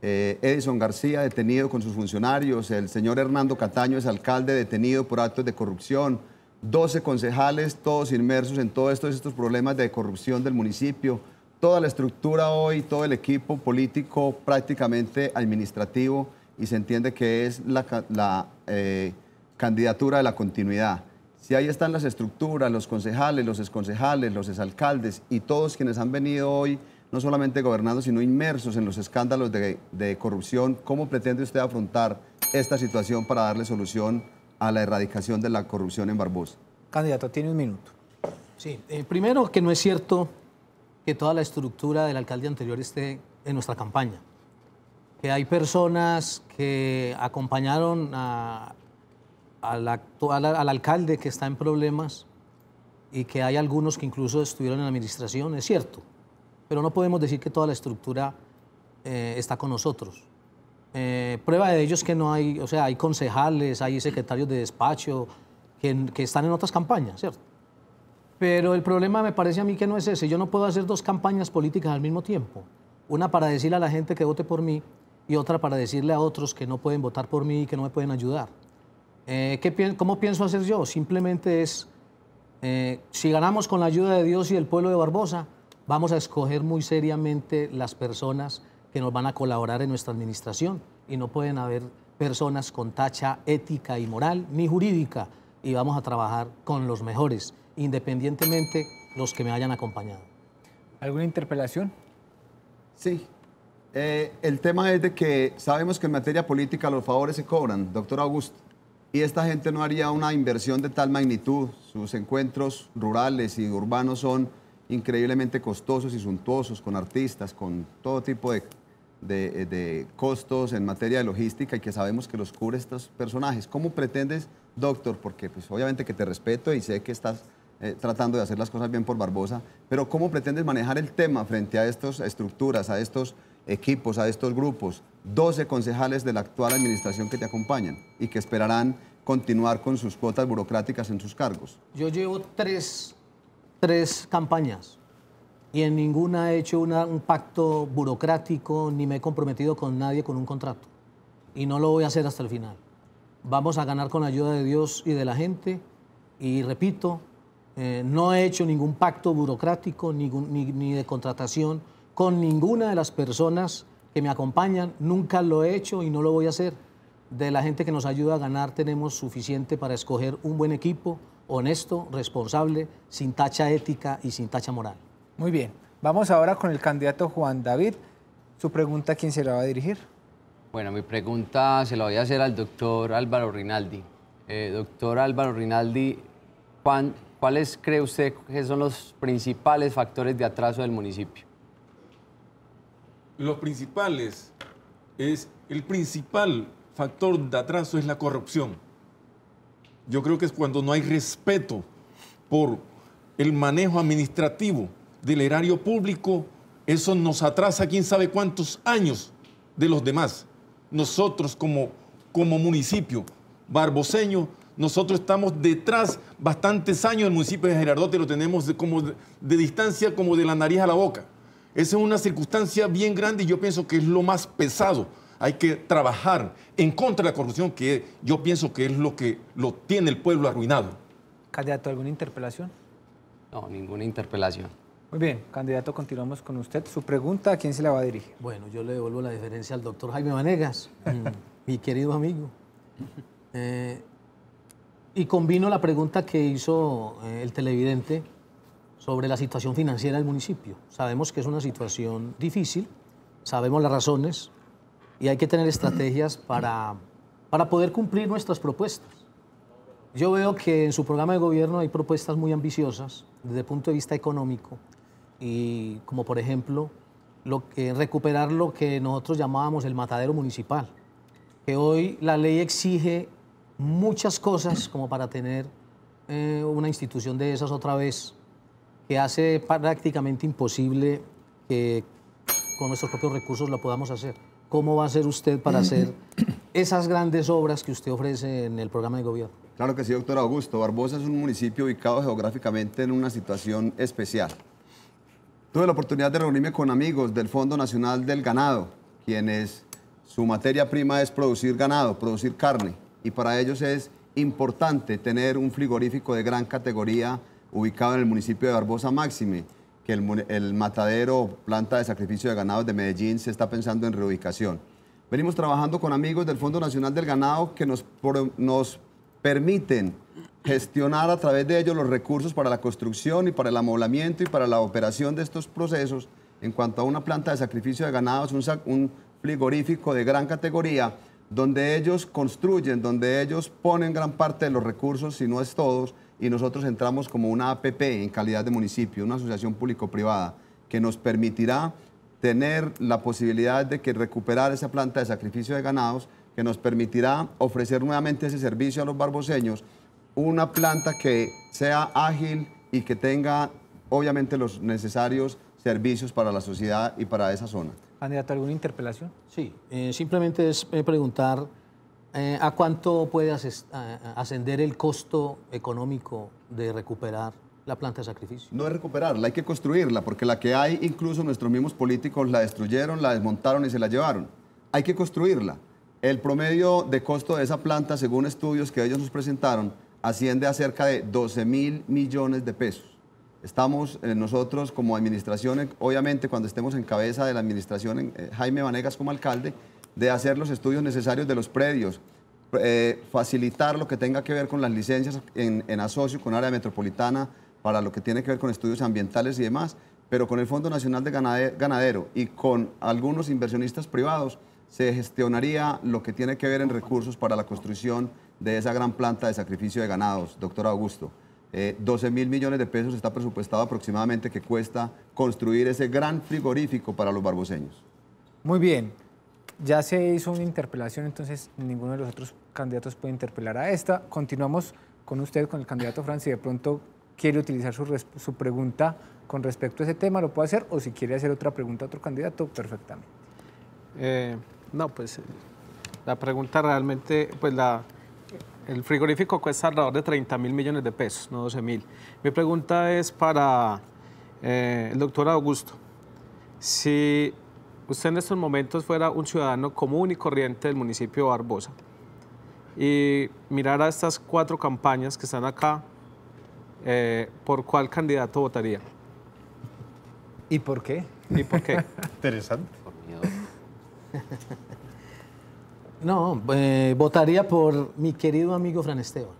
eh, Edison García detenido con sus funcionarios, el señor Hernando Cataño es alcalde detenido por actos de corrupción, 12 concejales, todos inmersos en todos estos, problemas de corrupción del municipio, toda la estructura hoy, todo el equipo político prácticamente administrativo y se entiende que es la, eh, candidatura de la continuidad. Si ahí están las estructuras, los concejales, los exconcejales, los exalcaldes y todos quienes han venido hoy no solamente gobernados, sino inmersos en los escándalos de, corrupción. ¿Cómo pretende usted afrontar esta situación para darle solución a la erradicación de la corrupción en Barbosa? Candidato, tiene un minuto. Sí, eh, primero que no es cierto que toda la estructura del alcalde anterior esté en nuestra campaña, que hay personas que acompañaron al alcalde que está en problemas y que hay algunos que incluso estuvieron en la administración, es cierto pero no podemos decir que toda la estructura eh, está con nosotros. Eh, prueba de ello es que no hay, o sea, hay concejales, hay secretarios de despacho que, están en otras campañas, ¿cierto? Pero el problema me parece a mí que no es ese. Yo no puedo hacer dos campañas políticas al mismo tiempo. Una para decirle a la gente que vote por mí y otra para decirle a otros que no pueden votar por mí y que no me pueden ayudar. Eh, ¿Cómo pienso hacer yo? Simplemente es, si ganamos con la ayuda de Dios y del pueblo de Barbosa, vamos a escoger muy seriamente las personas que nos van a colaborar en nuestra administración y no pueden haber personas con tacha ética y moral ni jurídica y vamos a trabajar con los mejores, independientemente los que me hayan acompañado. ¿Alguna interpelación? Sí. Eh, el tema es de que sabemos que en materia política los favores se cobran, doctor Augusto, y esta gente no haría una inversión de tal magnitud. Sus encuentros rurales y urbanos son increíblemente costosos y suntuosos, con artistas, con todo tipo de, eh, de, costos en materia de logística y que sabemos que los cubre estos personajes. ¿Cómo pretendes, doctor? Porque pues, obviamente que te respeto y sé que estás eh, tratando de hacer las cosas bien por Barbosa, pero ¿cómo pretendes manejar el tema frente a estas estructuras, a estos equipos, a estos grupos? 12 concejales de la actual administración que te acompañan y que esperarán continuar con sus cuotas burocráticas en sus cargos. Yo llevo tres tres campañas y en ninguna he hecho un pacto burocrático ni me he comprometido con nadie con un contrato. Y no lo voy a hacer hasta el final. Vamos a ganar con la ayuda de Dios y de la gente. Y repito, eh, no he hecho ningún pacto burocrático ni de contratación con ninguna de las personas que me acompañan. Nunca lo he hecho y no lo voy a hacer. De la gente que nos ayuda a ganar tenemos suficiente para escoger un buen equipo honesto, responsable, sin tacha ética y sin tacha moral. Muy bien, vamos ahora con el candidato Juan David. Su pregunta, quién se la va a dirigir? Bueno, mi pregunta se la voy a hacer al doctor Álvaro Rinaldi. Eh, doctor Álvaro Rinaldi, ¿cuáles cree usted que son los principales factores de atraso del municipio? Los principales es el principal factor de atraso es la corrupción yo creo que es cuando no hay respeto por el manejo administrativo del erario público, eso nos atrasa quién sabe cuántos años de los demás. Nosotros como, municipio barboseño, nosotros estamos detrás bastantes años del municipio de Gerardote, lo tenemos como de distancia como de la nariz a la boca. Esa es una circunstancia bien grande y yo pienso que es lo más pesado hay que trabajar en contra de la corrupción, que yo pienso que es lo que lo tiene el pueblo arruinado. Candidato, ¿alguna interpelación? No, ninguna interpelación. Muy bien, candidato, continuamos con usted. Su pregunta, ¿a quién se la va a dirigir? Bueno, yo le devuelvo la diferencia al doctor Jaime Vanegas, mm, mi querido amigo. Eh, y combino la pregunta que hizo eh, el televidente sobre la situación financiera del municipio. Sabemos que es una situación difícil, sabemos las razones, y hay que tener estrategias para, poder cumplir nuestras propuestas. Yo veo que en su programa de gobierno hay propuestas muy ambiciosas desde el punto de vista económico y como por ejemplo recuperar lo que nosotros llamábamos el matadero municipal, que hoy la ley exige muchas cosas como para tener eh, una institución de esas otra vez, que hace prácticamente imposible que con nuestros propios recursos lo podamos hacer. ¿Cómo va a ser usted para hacer esas grandes obras que usted ofrece en el programa de gobierno? Claro que sí, doctor Augusto. Barbosa es un municipio ubicado geográficamente en una situación especial. Tuve la oportunidad de reunirme con amigos del Fondo Nacional del Ganado, quienes su materia prima es producir ganado, producir carne, y para ellos es importante tener un frigorífico de gran categoría ubicado en el municipio de Barbosa Máxime el, matadero planta de sacrificio de ganados de Medellín se está pensando en reubicación. Venimos trabajando con amigos del Fondo Nacional del Ganado que nos, permiten gestionar a través de ellos los recursos para la construcción y para el amoblamiento y para la operación de estos procesos. En cuanto a una planta de sacrificio de ganados, un, un frigorífico de gran categoría, donde ellos construyen, donde ellos ponen gran parte de los recursos, si no es todos, y nosotros entramos como una APP en calidad de municipio, una asociación público-privada, que nos permitirá tener la posibilidad de que recuperar esa planta de sacrificio de ganados, que nos permitirá ofrecer nuevamente ese servicio a los barboseños, una planta que sea ágil y que tenga obviamente los necesarios servicios para la sociedad y para esa zona. Candidato, ¿alguna interpelación? Sí, eh, simplemente es eh, preguntar eh, ¿A cuánto puede ascender el costo económico de recuperar la planta de sacrificio? No es recuperarla, hay que construirla, porque la que hay, incluso nuestros mismos políticos la destruyeron, la desmontaron y se la llevaron. Hay que construirla. El promedio de costo de esa planta, según estudios que ellos nos presentaron, asciende a cerca de 12 mil millones de pesos. Estamos eh, nosotros como administración, obviamente cuando estemos en cabeza de la administración, eh, Jaime Vanegas como alcalde, de hacer los estudios necesarios de los predios, eh, facilitar lo que tenga que ver con las licencias en, en, asocio con área metropolitana para lo que tiene que ver con estudios ambientales y demás, pero con el Fondo Nacional de Ganadero y con algunos inversionistas privados se gestionaría lo que tiene que ver en recursos para la construcción de esa gran planta de sacrificio de ganados, doctor Augusto. 12 eh, mil millones de pesos está presupuestado aproximadamente que cuesta construir ese gran frigorífico para los barboseños. Muy bien. Ya se hizo una interpelación, entonces ninguno de los otros candidatos puede interpelar a esta. Continuamos con usted, con el candidato Fran, si de pronto quiere utilizar su, pregunta con respecto a ese tema, lo puede hacer, o si quiere hacer otra pregunta a otro candidato, perfectamente. Eh, no, pues eh, la pregunta realmente, pues la, el frigorífico cuesta alrededor de 30 mil millones de pesos, no 12 mil. Mi pregunta es para eh, el doctor Augusto. Si usted en estos momentos fuera un ciudadano común y corriente del municipio de Barbosa y mirara estas cuatro campañas que están acá, eh, ¿por cuál candidato votaría? ¿Y por qué? ¿Y por qué? Interesante. No, eh, votaría por mi querido amigo Fran Esteban.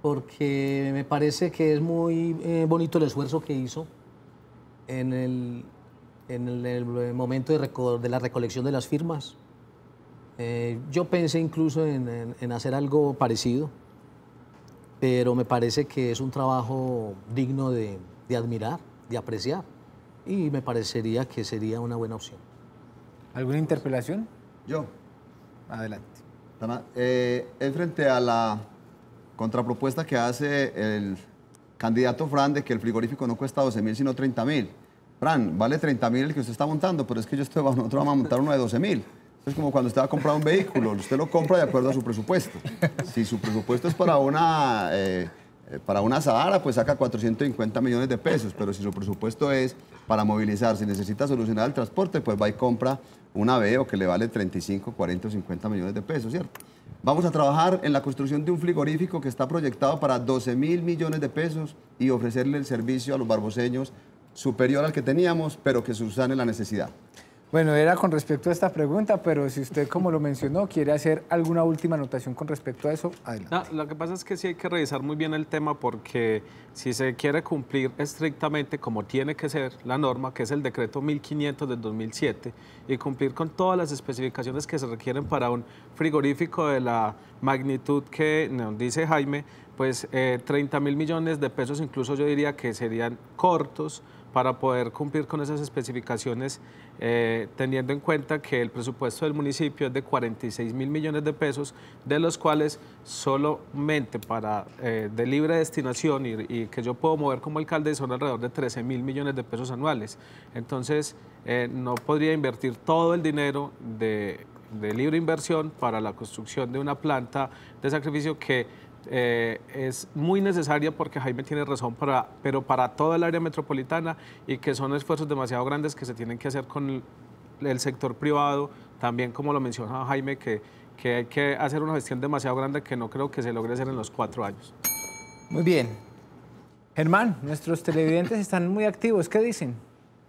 Porque me parece que es muy eh, bonito el esfuerzo que hizo en el, en el, momento de, de la recolección de las firmas. Eh, yo pensé incluso en, hacer algo parecido, pero me parece que es un trabajo digno de, admirar, de apreciar, y me parecería que sería una buena opción. ¿Alguna interpelación? Yo. Adelante. Eh, frente a la contrapropuesta que hace el Candidato Fran, de que el frigorífico no cuesta 12 mil, sino 30 mil. Fran, vale 30 mil el que usted está montando, pero es que yo estoy, nosotros vamos a montar uno de 12 mil. Es como cuando usted va a comprar un vehículo, usted lo compra de acuerdo a su presupuesto. Si su presupuesto es para una, eh, para una Sahara, pues saca 450 millones de pesos, pero si su presupuesto es para movilizarse si necesita solucionar el transporte, pues va y compra una o que le vale 35, 40 o 50 millones de pesos, ¿cierto? Vamos a trabajar en la construcción de un frigorífico que está proyectado para 12 mil millones de pesos y ofrecerle el servicio a los barboseños superior al que teníamos, pero que subsane la necesidad. Bueno, era con respecto a esta pregunta, pero si usted, como lo mencionó, quiere hacer alguna última anotación con respecto a eso, adelante. No, lo que pasa es que sí hay que revisar muy bien el tema porque si se quiere cumplir estrictamente como tiene que ser la norma, que es el decreto 1500 del 2007, y cumplir con todas las especificaciones que se requieren para un frigorífico de la magnitud que nos dice Jaime, pues 30 eh, mil millones de pesos incluso yo diría que serían cortos para poder cumplir con esas especificaciones, eh, teniendo en cuenta que el presupuesto del municipio es de 46 mil millones de pesos, de los cuales solamente para eh, de libre destinación y, que yo puedo mover como alcalde son alrededor de 13 mil millones de pesos anuales. Entonces, eh, no podría invertir todo el dinero de, de libre inversión para la construcción de una planta de sacrificio que eh, es muy necesaria porque Jaime tiene razón, pero para toda el área metropolitana y que son esfuerzos demasiado grandes que se tienen que hacer con el, sector privado, también como lo mencionaba Jaime, que, que hay que hacer una gestión demasiado grande que no creo que se logre hacer en los cuatro años. Muy bien. Germán, nuestros televidentes están muy activos. ¿Qué dicen?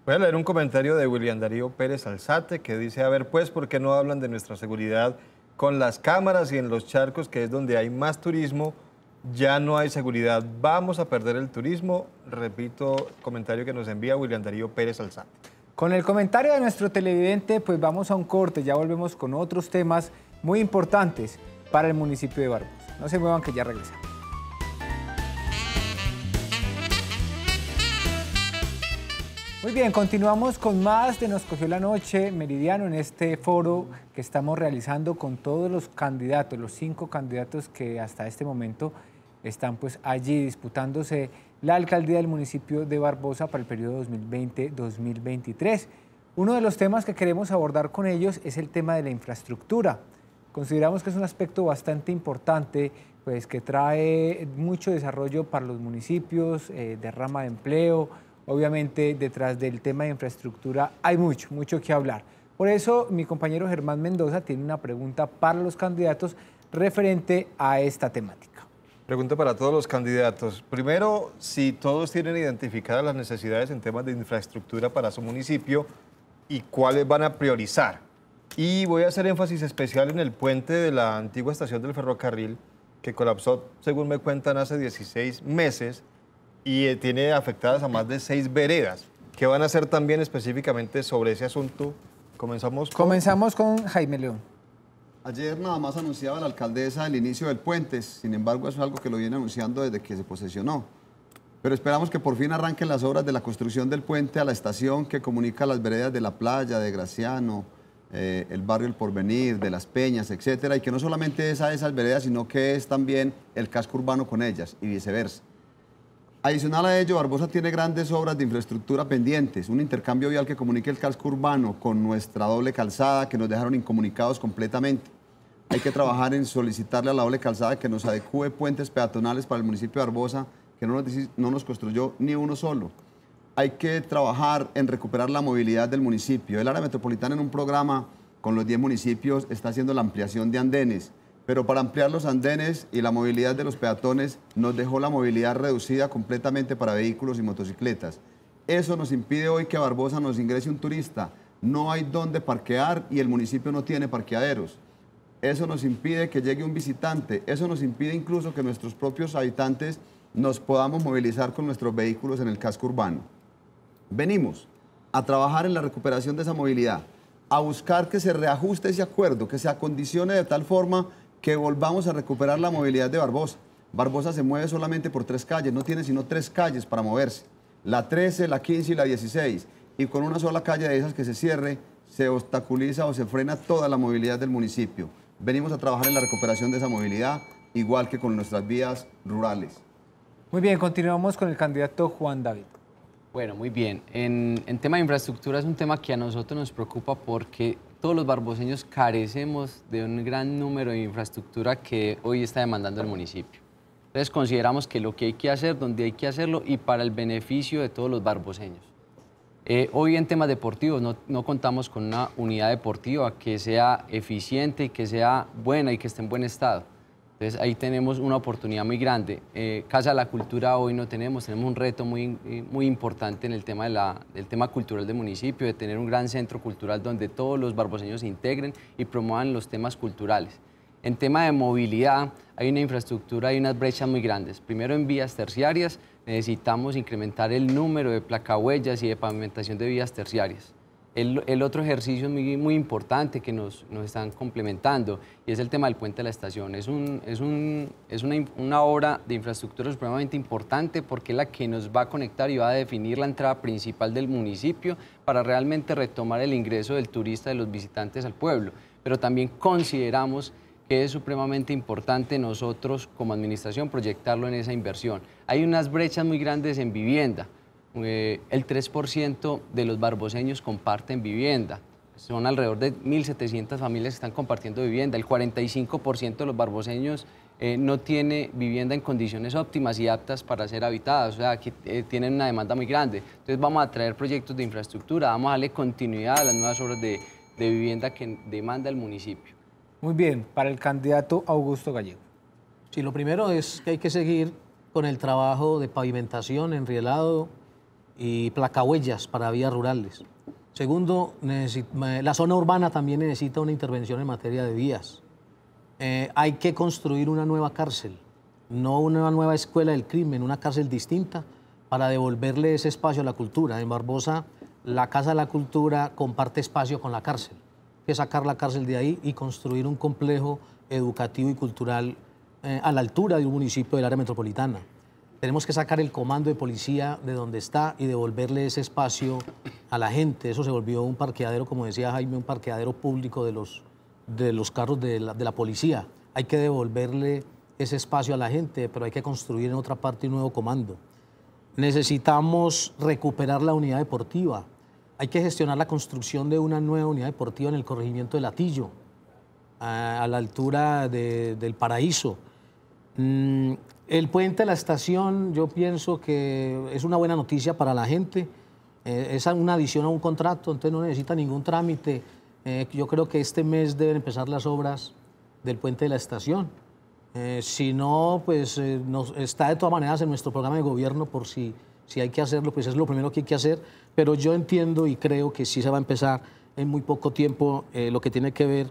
Voy a leer un comentario de William Darío Pérez Alzate que dice, a ver pues, ¿por qué no hablan de nuestra seguridad con las cámaras y en los charcos, que es donde hay más turismo, ya no hay seguridad. Vamos a perder el turismo. Repito, comentario que nos envía William Darío Pérez Alzate. Con el comentario de nuestro televidente, pues vamos a un corte. Ya volvemos con otros temas muy importantes para el municipio de Barbosa. No se muevan que ya regresamos. Muy bien, continuamos con más de Nos Cogió la Noche Meridiano en este foro que estamos realizando con todos los candidatos, los cinco candidatos que hasta este momento están pues allí disputándose la alcaldía del municipio de Barbosa para el periodo 2020-2023. Uno de los temas que queremos abordar con ellos es el tema de la infraestructura. Consideramos que es un aspecto bastante importante, pues que trae mucho desarrollo para los municipios, eh, derrama de empleo, obviamente detrás del tema de infraestructura hay mucho, mucho que hablar. Por eso mi compañero Germán Mendoza tiene una pregunta para los candidatos referente a esta temática. Pregunta para todos los candidatos. Primero, si todos tienen identificadas las necesidades en temas de infraestructura para su municipio y cuáles van a priorizar. Y voy a hacer énfasis especial en el puente de la antigua estación del ferrocarril que colapsó, según me cuentan, hace 16 meses y eh, tiene afectadas a más de seis veredas. ¿Qué van a hacer también específicamente sobre ese asunto? Comenzamos con... Comenzamos con Jaime León. Ayer nada más anunciaba la alcaldesa el inicio del puente, sin embargo es algo que lo viene anunciando desde que se posesionó. Pero esperamos que por fin arranquen las obras de la construcción del puente a la estación que comunica las veredas de La Playa, de Graciano, eh, el barrio El Porvenir, de Las Peñas, etcétera, y que no solamente es a esas veredas, sino que es también el casco urbano con ellas y viceversa. Adicional a ello, Barbosa tiene grandes obras de infraestructura pendientes, un intercambio vial que comunique el casco urbano con nuestra doble calzada que nos dejaron incomunicados completamente. Hay que trabajar en solicitarle a la doble calzada que nos adecue puentes peatonales para el municipio de Barbosa, que no nos, no nos construyó ni uno solo. Hay que trabajar en recuperar la movilidad del municipio. El área metropolitana en un programa con los 10 municipios está haciendo la ampliación de andenes pero para ampliar los andenes y la movilidad de los peatones nos dejó la movilidad reducida completamente para vehículos y motocicletas. Eso nos impide hoy que a Barbosa nos ingrese un turista. No hay dónde parquear y el municipio no tiene parqueaderos. Eso nos impide que llegue un visitante. Eso nos impide incluso que nuestros propios habitantes nos podamos movilizar con nuestros vehículos en el casco urbano. Venimos a trabajar en la recuperación de esa movilidad, a buscar que se reajuste ese acuerdo, que se acondicione de tal forma que volvamos a recuperar la movilidad de Barbosa. Barbosa se mueve solamente por tres calles, no tiene sino tres calles para moverse, la 13, la 15 y la 16. Y con una sola calle de esas que se cierre, se obstaculiza o se frena toda la movilidad del municipio. Venimos a trabajar en la recuperación de esa movilidad, igual que con nuestras vías rurales. Muy bien, continuamos con el candidato Juan David. Bueno, muy bien. En, tema de infraestructura es un tema que a nosotros nos preocupa porque todos los barboseños carecemos de un gran número de infraestructura que hoy está demandando el municipio. Entonces consideramos que lo que hay que hacer, donde hay que hacerlo y para el beneficio de todos los barboseños. Eh, hoy en temas deportivos no, no, contamos con una unidad deportiva que sea eficiente y que sea buena y que esté en buen estado. Entonces ahí tenemos una oportunidad muy grande. Eh, Casa de la Cultura hoy no tenemos, tenemos un reto muy, eh, importante en el tema, tema cultural del municipio, de tener un gran centro cultural donde todos los barboseños se integren y promuevan los temas culturales. En tema de movilidad, hay una infraestructura, hay unas brechas muy grandes. Primero en vías terciarias, necesitamos incrementar el número de placahuellas y de pavimentación de vías terciarias. El, otro ejercicio muy, muy importante que nos, están complementando y es el tema del puente de la estación. Es, una, una, obra de infraestructura supremamente importante porque es la que nos va a conectar y va a definir la entrada principal del municipio para realmente retomar el ingreso del turista, de los visitantes al pueblo. Pero también consideramos que es supremamente importante nosotros como administración proyectarlo en esa inversión. Hay unas brechas muy grandes en vivienda eh, el 3% de los barboseños comparten vivienda. Son alrededor de 1.700 familias que están compartiendo vivienda. El 45% de los barboseños eh, no tiene vivienda en condiciones óptimas y aptas para ser habitadas. O sea, aquí eh, tienen una demanda muy grande. Entonces vamos a traer proyectos de infraestructura, vamos a darle continuidad a las nuevas obras de, de vivienda que demanda el municipio. Muy bien, para el candidato Augusto Gallego. Sí, lo primero es que hay que seguir con el trabajo de pavimentación, enrielado, y placahuellas para vías rurales. Segundo, la zona urbana también necesita una intervención en materia de vías. Eh, hay que construir una nueva cárcel, no una nueva escuela del crimen, una cárcel distinta para devolverle ese espacio a la cultura. En Barbosa, la Casa de la Cultura comparte espacio con la cárcel. Hay que sacar la cárcel de ahí y construir un complejo educativo y cultural eh, a la altura de un municipio del área metropolitana tenemos que sacar el comando de policía de donde está y devolverle ese espacio a la gente. Eso se volvió un parqueadero, como decía Jaime, un parqueadero público de los, de los carros de la, policía. Hay que devolverle ese espacio a la gente, pero hay que construir en otra parte un nuevo comando. Necesitamos recuperar la unidad deportiva. Hay que gestionar la construcción de una nueva unidad deportiva en el corregimiento de Latillo, a, la altura del Paraíso. Mm, el puente de la estación, yo pienso que es una buena noticia para la gente. Eh, es una adición a un contrato, entonces no necesita ningún trámite. Eh, yo creo que este mes deben empezar las obras del puente de la estación. Eh, si no, pues está de todas maneras en nuestro programa de gobierno por si, si hay que hacerlo, pues es lo primero que hay que hacer. Pero yo entiendo y creo que sí se va a empezar en muy poco tiempo lo que tiene que ver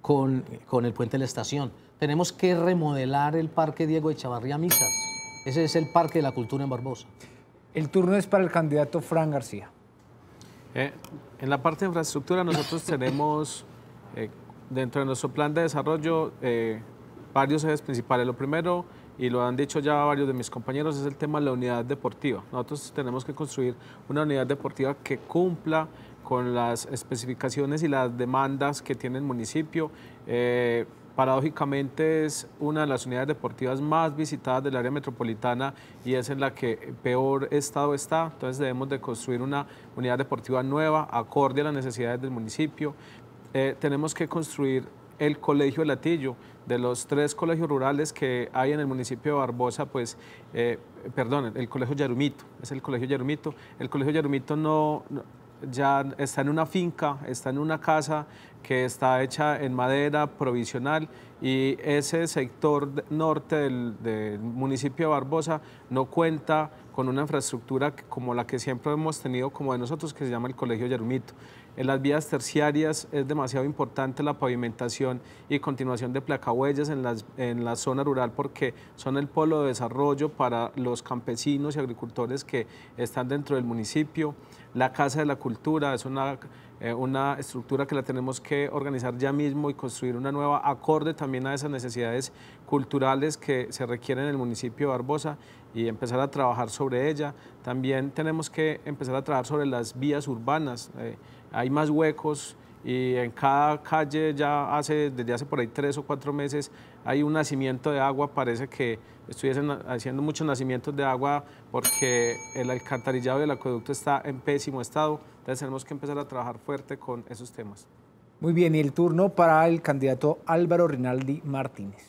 con, con el puente de la estación tenemos que remodelar el Parque Diego de Chavarría Misas. Ese es el Parque de la Cultura en Barbosa. El turno es para el candidato Fran García. Eh, en la parte de infraestructura nosotros tenemos eh, dentro de nuestro plan de desarrollo eh, varios ejes principales. Lo primero, y lo han dicho ya varios de mis compañeros, es el tema de la unidad deportiva. Nosotros tenemos que construir una unidad deportiva que cumpla con las especificaciones y las demandas que tiene el municipio. Eh, paradójicamente es una de las unidades deportivas más visitadas del área metropolitana y es en la que peor estado está. Entonces debemos de construir una unidad deportiva nueva, acorde a las necesidades del municipio. Eh, tenemos que construir el Colegio Latillo, de los tres colegios rurales que hay en el municipio de Barbosa, pues, eh, perdón, el Colegio Yarumito, es el Colegio Yarumito. El Colegio Yarumito ya está en una finca, está en una casa que está hecha en madera provisional y ese sector norte del, municipio de Barbosa no cuenta con una infraestructura como la que siempre hemos tenido como de nosotros que se llama el Colegio yermito En las vías terciarias es demasiado importante la pavimentación y continuación de placahuellas en, las, en la zona rural porque son el polo de desarrollo para los campesinos y agricultores que están dentro del municipio. La Casa de la Cultura es una eh, una estructura que la tenemos que organizar ya mismo y construir una nueva acorde también a esas necesidades culturales que se requieren en el municipio de Barbosa y empezar a trabajar sobre ella. También tenemos que empezar a trabajar sobre las vías urbanas. Eh, hay más huecos y en cada calle ya hace, desde hace por ahí tres o cuatro meses hay un nacimiento de agua, parece que estuviesen haciendo muchos nacimientos de agua porque el alcantarillado el acueducto está en pésimo estado. Entonces tenemos que empezar a trabajar fuerte con esos temas. Muy bien, y el turno para el candidato Álvaro Rinaldi Martínez.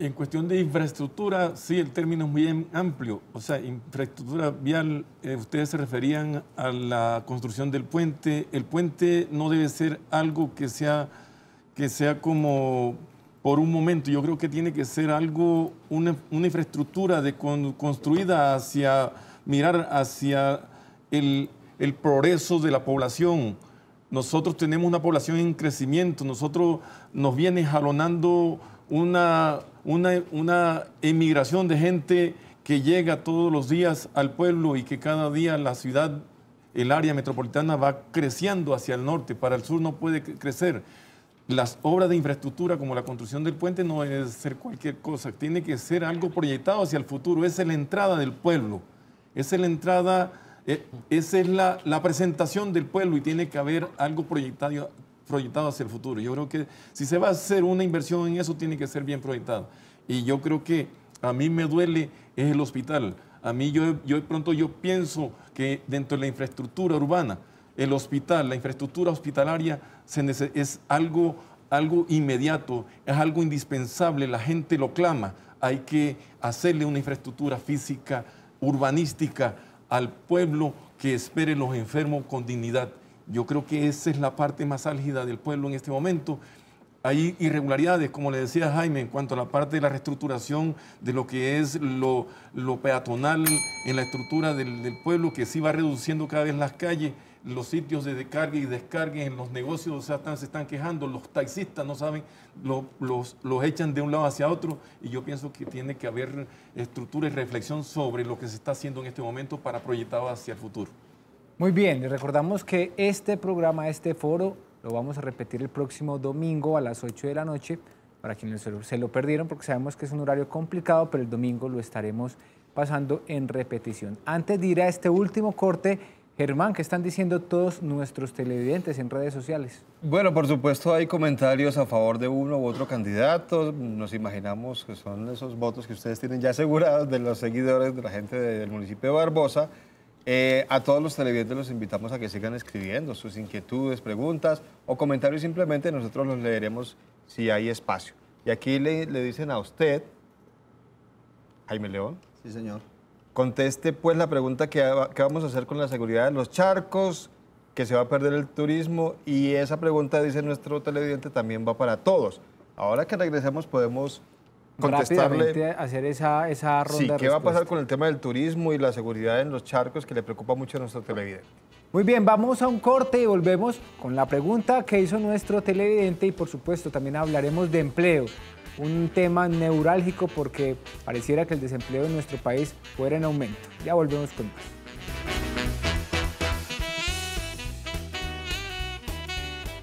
En cuestión de infraestructura, sí, el término es muy amplio. O sea, infraestructura vial, eh, ustedes se referían a la construcción del puente. El puente no debe ser algo que sea, que sea como por un momento. Yo creo que tiene que ser algo, una, infraestructura de construida hacia, mirar hacia el, el progreso de la población. Nosotros tenemos una población en crecimiento, nosotros nos viene jalonando una, una, una emigración de gente que llega todos los días al pueblo y que cada día la ciudad, el área metropolitana va creciendo hacia el norte, para el sur no puede crecer. Las obras de infraestructura como la construcción del puente no es ser cualquier cosa, tiene que ser algo proyectado hacia el futuro, es la entrada del pueblo, es la entrada eh, esa es la, presentación del pueblo y tiene que haber algo proyectado, proyectado hacia el futuro. Yo creo que si se va a hacer una inversión en eso, tiene que ser bien proyectado. Y yo creo que a mí me duele el hospital. A mí yo, pronto yo pienso que dentro de la infraestructura urbana, el hospital, la infraestructura hospitalaria es algo, algo inmediato, es algo indispensable, la gente lo clama. Hay que hacerle una infraestructura física, urbanística, al pueblo que espere los enfermos con dignidad. Yo creo que esa es la parte más álgida del pueblo en este momento. Hay irregularidades, como le decía Jaime, en cuanto a la parte de la reestructuración de lo que es lo, peatonal en la estructura del, del pueblo, que sí va reduciendo cada vez las calles los sitios de descarga y descarga en los negocios se están quejando, los taxistas no saben, los, echan de un lado hacia otro y yo pienso que tiene que haber estructura y reflexión sobre lo que se está haciendo en este momento para proyectar hacia el futuro. Muy bien, les recordamos que este programa, este foro, lo vamos a repetir el próximo domingo a las 8 de la noche para quienes se lo perdieron porque sabemos que es un horario complicado, pero el domingo lo estaremos pasando en repetición. Antes de ir a este último corte, Germán, ¿qué están diciendo todos nuestros televidentes en redes sociales? Bueno, por supuesto hay comentarios a favor de uno u otro candidato. Nos imaginamos que son esos votos que ustedes tienen ya asegurados de los seguidores de la gente del municipio de Barbosa. Eh, a todos los televidentes los invitamos a que sigan escribiendo sus inquietudes, preguntas o comentarios simplemente. Nosotros los leeremos si hay espacio. Y aquí le dicen a usted, Jaime León. Sí, señor conteste pues la pregunta que, vamos a hacer con la seguridad en los charcos, que se va a perder el turismo y esa pregunta, dice nuestro televidente, también va para todos. Ahora que regresemos podemos contestarle... hacer esa, esa ronda Sí, ¿qué va a pasar con el tema del turismo y la seguridad en los charcos que le preocupa mucho a nuestro televidente? Muy bien, vamos a un corte y volvemos con la pregunta que hizo nuestro televidente y por supuesto también hablaremos de empleo un tema neurálgico porque pareciera que el desempleo en nuestro país fuera en aumento. Ya volvemos con más.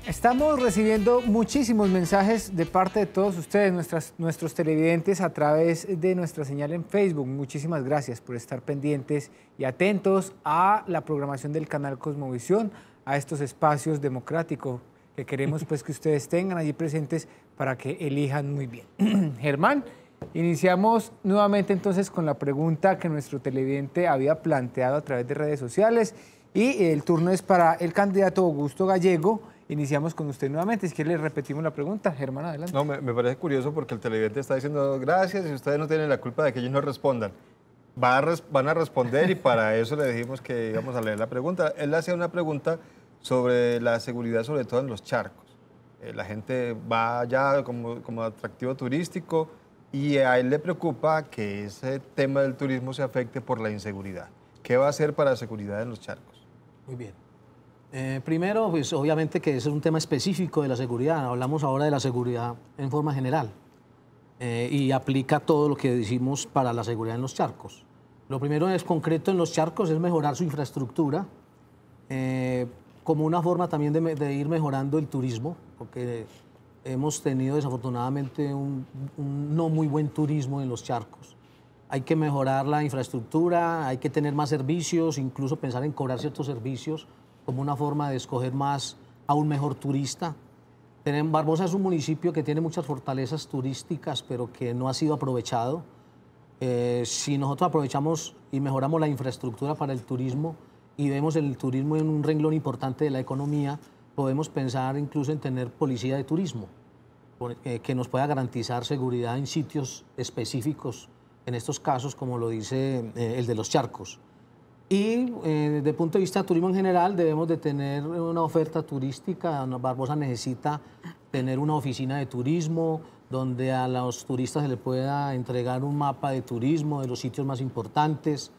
Estamos recibiendo muchísimos mensajes de parte de todos ustedes, nuestras, nuestros televidentes, a través de nuestra señal en Facebook. Muchísimas gracias por estar pendientes y atentos a la programación del canal Cosmovisión, a estos espacios democráticos que queremos pues, que ustedes tengan allí presentes para que elijan muy bien. Germán, iniciamos nuevamente entonces con la pregunta que nuestro televidente había planteado a través de redes sociales y el turno es para el candidato Augusto Gallego. Iniciamos con usted nuevamente. ¿Es que le repetimos la pregunta. Germán, adelante. No, me, parece curioso porque el televidente está diciendo gracias y ustedes no tienen la culpa de que ellos no respondan. van a responder y para eso le dijimos que íbamos a leer la pregunta. Él hace una pregunta sobre la seguridad, sobre todo en los charcos. Eh, la gente va allá como, atractivo turístico y a él le preocupa que ese tema del turismo se afecte por la inseguridad. ¿Qué va a hacer para la seguridad en los charcos? Muy bien. Eh, primero, pues obviamente que ese es un tema específico de la seguridad. Hablamos ahora de la seguridad en forma general eh, y aplica todo lo que decimos para la seguridad en los charcos. Lo primero es concreto en los charcos es mejorar su infraestructura, como una forma también de, ir mejorando el turismo, porque hemos tenido desafortunadamente un, no muy buen turismo en los charcos. Hay que mejorar la infraestructura, hay que tener más servicios, incluso pensar en cobrar ciertos servicios como una forma de escoger más a un mejor turista. Barbosa es un municipio que tiene muchas fortalezas turísticas, pero que no ha sido aprovechado. Eh, si nosotros aprovechamos y mejoramos la infraestructura para el turismo, y vemos el turismo en un renglón importante de la economía, podemos pensar incluso en tener policía de turismo, eh, que nos pueda garantizar seguridad en sitios específicos, en estos casos, como lo dice eh, el de los charcos. Y eh, desde el punto de vista turismo en general, debemos de tener una oferta turística. Barbosa necesita tener una oficina de turismo donde a los turistas se les pueda entregar un mapa de turismo de los sitios más importantes,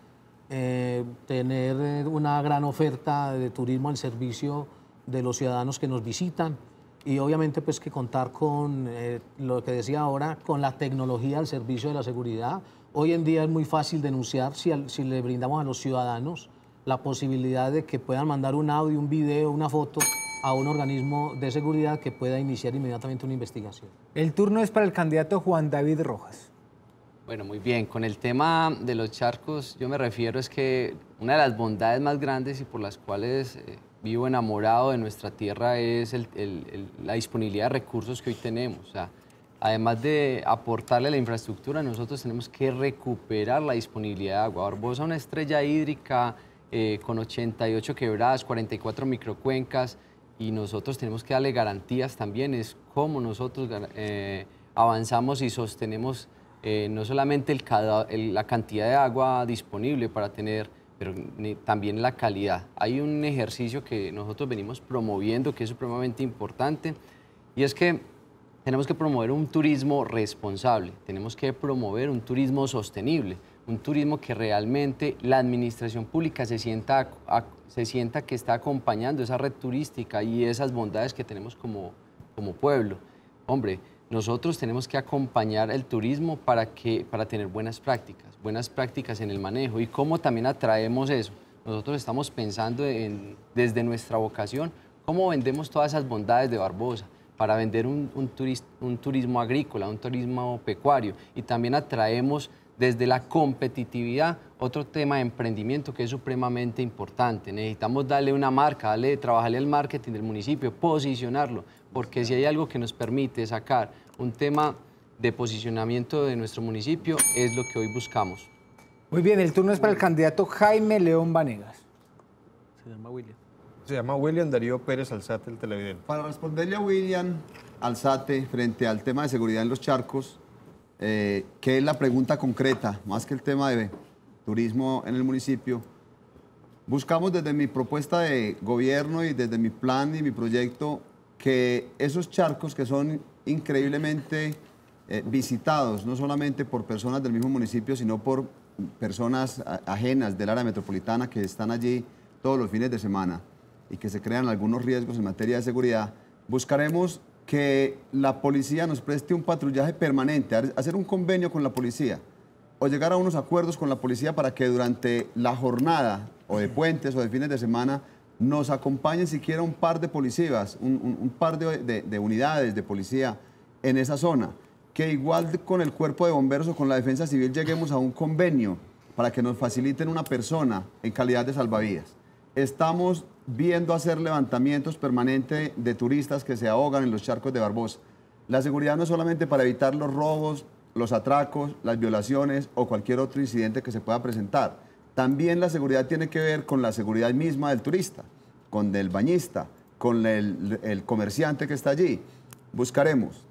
eh, tener eh, una gran oferta de turismo al servicio de los ciudadanos que nos visitan y obviamente pues que contar con eh, lo que decía ahora, con la tecnología al servicio de la seguridad. Hoy en día es muy fácil denunciar si, si le brindamos a los ciudadanos la posibilidad de que puedan mandar un audio, un video, una foto a un organismo de seguridad que pueda iniciar inmediatamente una investigación. El turno es para el candidato Juan David Rojas. Bueno, muy bien. Con el tema de los charcos, yo me refiero es que una de las bondades más grandes y por las cuales eh, vivo enamorado de nuestra tierra es la disponibilidad de recursos que hoy tenemos. O sea, además de aportarle la infraestructura, nosotros tenemos que recuperar la disponibilidad de agua. Barbosa, una estrella hídrica eh, con 88 quebradas, 44 microcuencas, y nosotros tenemos que darle garantías también, es cómo nosotros eh, avanzamos y sostenemos eh, no solamente la cantidad de agua disponible para tener, pero también la calidad. Hay un ejercicio que nosotros venimos promoviendo que es supremamente importante y es que tenemos que promover un turismo responsable, tenemos que promover un turismo sostenible, un turismo que realmente la administración pública se sienta, se sienta que está acompañando esa red turística y esas bondades que tenemos como, como pueblo. Hombre, nosotros tenemos que acompañar el turismo para, que, para tener buenas prácticas, buenas prácticas en el manejo y cómo también atraemos eso. Nosotros estamos pensando desde nuestra vocación cómo vendemos todas esas bondades de Barbosa para vender un, turismo agrícola, un turismo pecuario y también atraemos desde la competitividad, otro tema de emprendimiento que es supremamente importante. Necesitamos darle una marca, darle, trabajarle al marketing del municipio, posicionarlo porque si hay algo que nos permite sacar un tema de posicionamiento de nuestro municipio, es lo que hoy buscamos. Muy bien, el turno es para el candidato Jaime León Vanegas. Se llama William. Se llama William Darío Pérez Alzate, el televidente. Para responderle a William Alzate frente al tema de seguridad en los charcos, eh, que es la pregunta concreta, más que el tema de turismo en el municipio, buscamos desde mi propuesta de gobierno y desde mi plan y mi proyecto que esos charcos que son increíblemente eh, visitados, no solamente por personas del mismo municipio, sino por personas ajenas del área metropolitana que están allí todos los fines de semana y que se crean algunos riesgos en materia de seguridad, buscaremos que la policía nos preste un patrullaje permanente, hacer un convenio con la policía o llegar a unos acuerdos con la policía para que durante la jornada o de puentes o de fines de semana nos acompañen siquiera un par de policías, un, par de, de, unidades de policía en esa zona, que igual con el cuerpo de bomberos o con la defensa civil lleguemos a un convenio para que nos faciliten una persona en calidad de salvavidas. Estamos viendo hacer levantamientos permanentes de turistas que se ahogan en los charcos de Barbosa. La seguridad no es solamente para evitar los robos, los atracos, las violaciones o cualquier otro incidente que se pueda presentar también la seguridad tiene que ver con la seguridad misma del turista, con del bañista, con el, comerciante que está allí. Buscaremos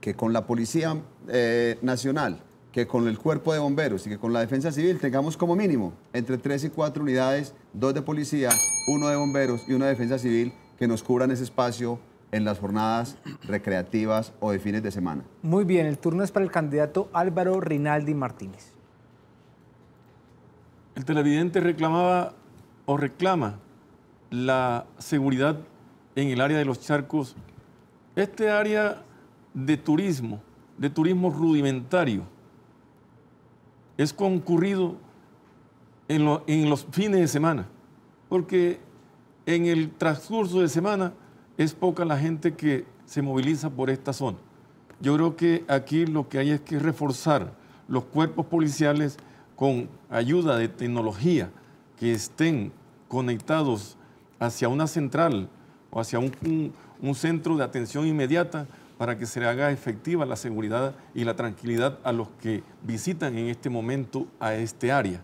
que con la Policía eh, Nacional, que con el Cuerpo de Bomberos y que con la Defensa Civil tengamos como mínimo entre tres y cuatro unidades, dos de policía, uno de bomberos y una de Defensa Civil que nos cubran ese espacio en las jornadas recreativas o de fines de semana. Muy bien, el turno es para el candidato Álvaro Rinaldi Martínez. El televidente reclamaba o reclama la seguridad en el área de los charcos, este área de turismo, de turismo rudimentario, es concurrido en, los fines de semana, porque en el transcurso de semana es poca la gente que se moviliza por esta zona. Yo creo que aquí lo que hay es que reforzar los cuerpos policiales, con ayuda de tecnología que estén conectados hacia una central o hacia un, centro de atención inmediata para que se haga efectiva la seguridad y la tranquilidad a los que visitan en este momento a este área.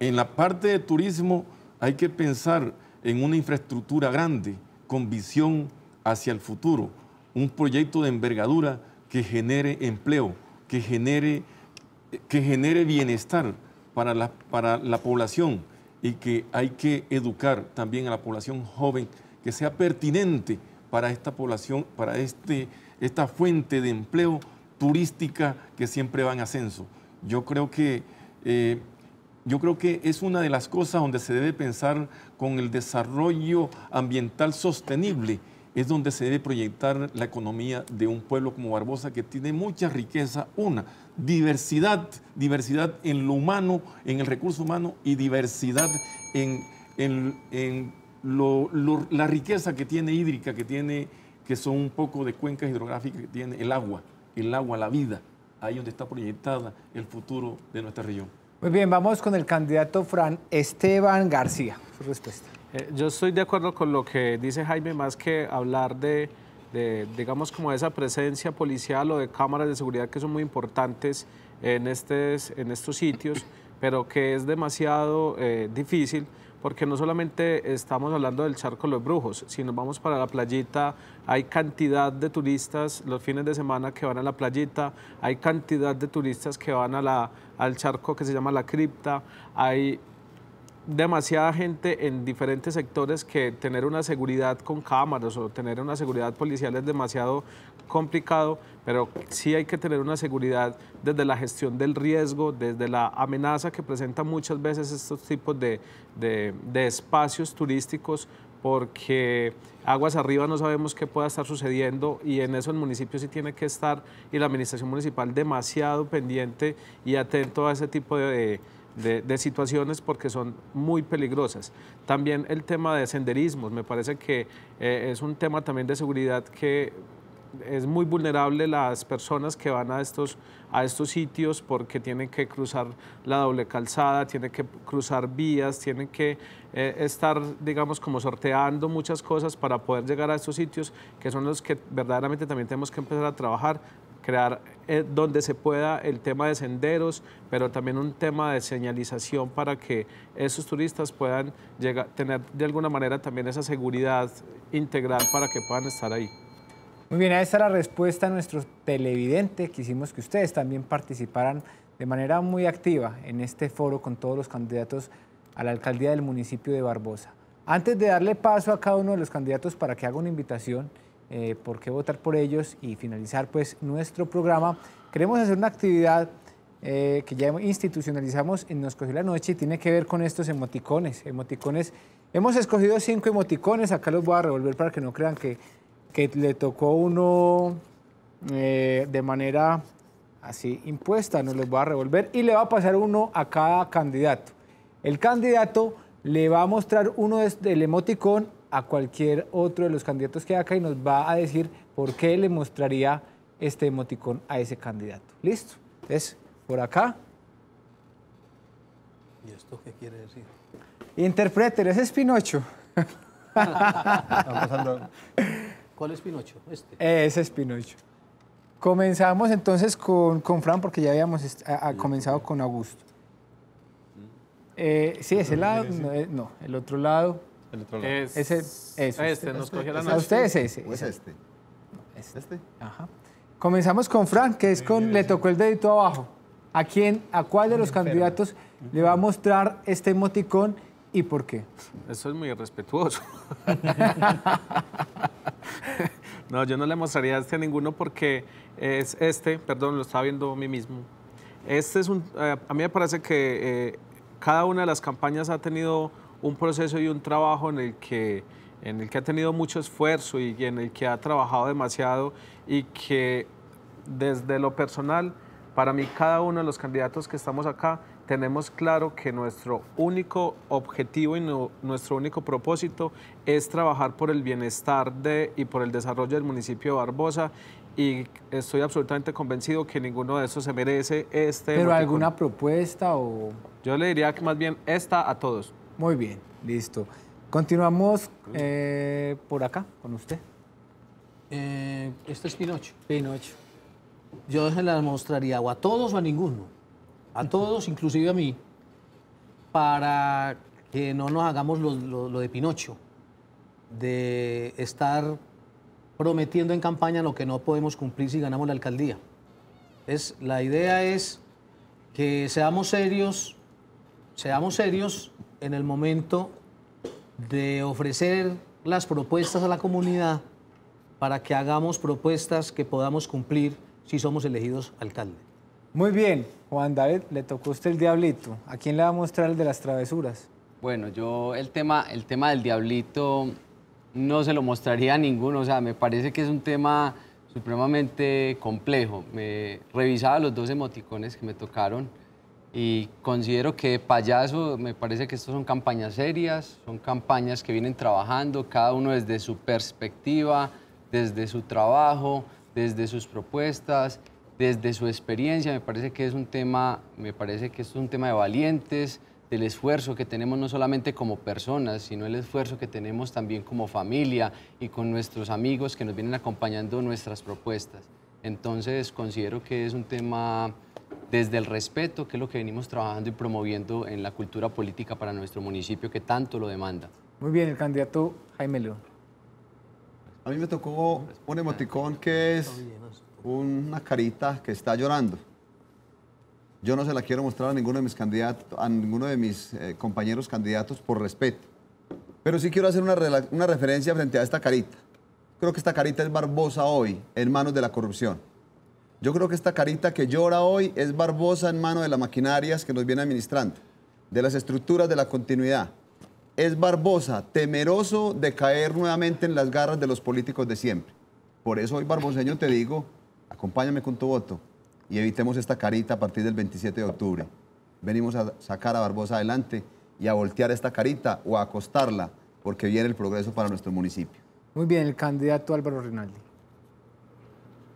En la parte de turismo hay que pensar en una infraestructura grande, con visión hacia el futuro, un proyecto de envergadura que genere empleo, que genere que genere bienestar para la, población y que hay que educar también a la población joven que sea pertinente para esta población, para este, esta fuente de empleo turística que siempre va en ascenso. Yo creo que, eh, yo creo que es una de las cosas donde se debe pensar con el desarrollo ambiental sostenible, es donde se debe proyectar la economía de un pueblo como Barbosa que tiene mucha riqueza, una, diversidad, diversidad en lo humano, en el recurso humano y diversidad en, la riqueza que tiene hídrica, que tiene, que son un poco de cuencas hidrográficas que tiene el agua, el agua, la vida, ahí donde está proyectada el futuro de nuestra región. Muy bien, vamos con el candidato Fran Esteban García. Su respuesta. Eh, yo estoy de acuerdo con lo que dice Jaime, más que hablar de de, digamos, como esa presencia policial o de cámaras de seguridad que son muy importantes en, en estos sitios, pero que es demasiado eh, difícil porque no solamente estamos hablando del charco de los brujos, sino vamos para la playita, hay cantidad de turistas los fines de semana que van a la playita, hay cantidad de turistas que van a la, al charco que se llama la cripta, hay demasiada gente en diferentes sectores que tener una seguridad con cámaras o tener una seguridad policial es demasiado complicado, pero sí hay que tener una seguridad desde la gestión del riesgo, desde la amenaza que presentan muchas veces estos tipos de, de, espacios turísticos porque aguas arriba no sabemos qué pueda estar sucediendo y en eso el municipio sí tiene que estar y la administración municipal demasiado pendiente y atento a ese tipo de de, situaciones porque son muy peligrosas. También el tema de senderismos, me parece que eh, es un tema también de seguridad que es muy vulnerable las personas que van a estos, a estos sitios porque tienen que cruzar la doble calzada, tienen que cruzar vías, tienen que eh, estar, digamos, como sorteando muchas cosas para poder llegar a estos sitios que son los que verdaderamente también tenemos que empezar a trabajar crear eh, donde se pueda el tema de senderos, pero también un tema de señalización para que esos turistas puedan llegar, tener de alguna manera también esa seguridad integral para que puedan estar ahí. Muy bien, ahí está la respuesta a nuestro televidente. Quisimos que ustedes también participaran de manera muy activa en este foro con todos los candidatos a la alcaldía del municipio de Barbosa. Antes de darle paso a cada uno de los candidatos para que haga una invitación, eh, por qué votar por ellos y finalizar pues nuestro programa. Queremos hacer una actividad eh, que ya institucionalizamos en Nos Cogió la Noche y tiene que ver con estos emoticones. Emoticones, hemos escogido cinco emoticones, acá los voy a revolver para que no crean que, que le tocó uno eh, de manera así impuesta, Nos los voy a revolver y le va a pasar uno a cada candidato. El candidato le va a mostrar uno del emoticón a cualquier otro de los candidatos que hay acá y nos va a decir por qué le mostraría este emoticón a ese candidato. ¿Listo? Entonces, por acá. ¿Y esto qué quiere decir? Interpreter, es ¿Cuál es Pinocho? Este. es Comenzamos entonces con, Fran, porque ya habíamos comenzado con Augusto. Mm. Eh, sí, ese lado, eh, no, el otro lado ese, este, nos A usted es ese. es este? Ajá. Comenzamos con Frank, que es con, le tocó el dedito abajo. ¿A quién, a cuál de los candidatos le va a mostrar este emoticón y por qué? Eso es muy irrespetuoso. no, yo no le mostraría este a ninguno porque es este, perdón, lo estaba viendo a mí mismo. Este es un, eh, a mí me parece que eh, cada una de las campañas ha tenido un proceso y un trabajo en el que en el que ha tenido mucho esfuerzo y en el que ha trabajado demasiado y que desde lo personal, para mí cada uno de los candidatos que estamos acá tenemos claro que nuestro único objetivo y nuestro único propósito es trabajar por el bienestar de, y por el desarrollo del municipio de Barbosa y estoy absolutamente convencido que ninguno de esos se merece este... ¿Pero alguna propuesta o...? Yo le diría que más bien esta a todos. Muy bien, listo. Continuamos eh, por acá con usted. Eh, este es Pinocho. Pinocho. Yo se la mostraría o a todos o a ninguno. A todos, inclusive a mí, para que no nos hagamos lo, de Pinocho, de estar prometiendo en campaña lo que no podemos cumplir si ganamos la alcaldía. Es, la idea es que seamos serios, seamos serios en el momento de ofrecer las propuestas a la comunidad para que hagamos propuestas que podamos cumplir si somos elegidos alcalde. Muy bien, Juan David, le tocó usted el diablito. ¿A quién le va a mostrar el de las travesuras? Bueno, yo el tema, el tema del diablito no se lo mostraría a ninguno, o sea, me parece que es un tema supremamente complejo. Me revisaba los dos emoticones que me tocaron y considero que payaso, me parece que estas son campañas serias, son campañas que vienen trabajando, cada uno desde su perspectiva, desde su trabajo, desde sus propuestas, desde su experiencia. Me parece que es un tema, me parece que es un tema de valientes, del esfuerzo que tenemos no solamente como personas, sino el esfuerzo que tenemos también como familia y con nuestros amigos que nos vienen acompañando nuestras propuestas. Entonces considero que es un tema desde el respeto, que es lo que venimos trabajando y promoviendo en la cultura política para nuestro municipio que tanto lo demanda. Muy bien, el candidato Jaime León. A mí me tocó un emoticón que es una carita que está llorando. Yo no se la quiero mostrar a ninguno de mis candidatos, a ninguno de mis eh, compañeros candidatos por respeto. Pero sí quiero hacer una, una referencia frente a esta carita. Creo que esta carita es barbosa hoy en manos de la corrupción. Yo creo que esta carita que llora hoy es Barbosa en mano de las maquinarias que nos viene administrando, de las estructuras de la continuidad. Es Barbosa temeroso de caer nuevamente en las garras de los políticos de siempre. Por eso hoy, Barboseño, te digo, acompáñame con tu voto y evitemos esta carita a partir del 27 de octubre. Venimos a sacar a Barbosa adelante y a voltear esta carita o a acostarla, porque viene el progreso para nuestro municipio. Muy bien, el candidato Álvaro Rinaldi.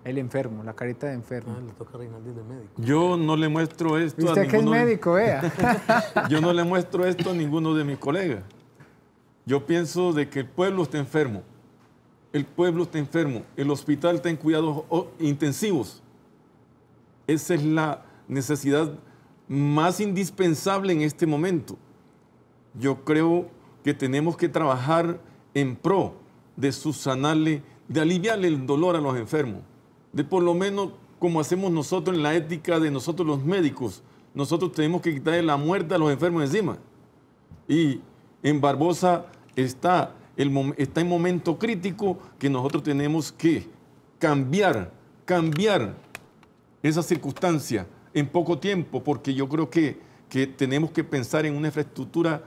El enfermo, la carita de enfermo. Ah, le toca a médico. Yo no le muestro esto a ninguno... Eh? yo no le muestro esto a ninguno de mis colegas. Yo pienso de que el pueblo está enfermo. El pueblo está enfermo. El hospital está en cuidados oh, intensivos. Esa es la necesidad más indispensable en este momento. Yo creo que tenemos que trabajar en pro de subsanarle, de aliviarle el dolor a los enfermos de por lo menos como hacemos nosotros en la ética de nosotros los médicos. Nosotros tenemos que quitarle la muerte a los enfermos encima. Y en Barbosa está, el, está en momento crítico que nosotros tenemos que cambiar, cambiar esa circunstancia en poco tiempo, porque yo creo que tenemos que pensar en una infraestructura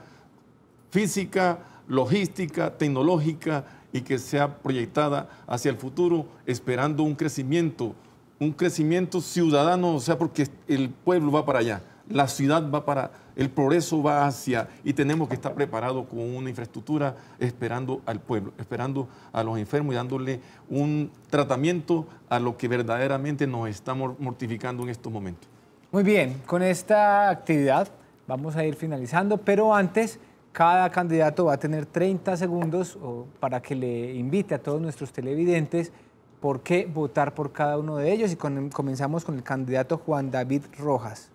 física, logística, tecnológica, y que sea proyectada hacia el futuro esperando un crecimiento, un crecimiento ciudadano, o sea, porque el pueblo va para allá, la ciudad va para, el progreso va hacia, y tenemos que estar preparados con una infraestructura esperando al pueblo, esperando a los enfermos y dándole un tratamiento a lo que verdaderamente nos está mortificando en estos momentos. Muy bien, con esta actividad vamos a ir finalizando, pero antes cada candidato va a tener 30 segundos para que le invite a todos nuestros televidentes por qué votar por cada uno de ellos. Y comenzamos con el candidato Juan David Rojas.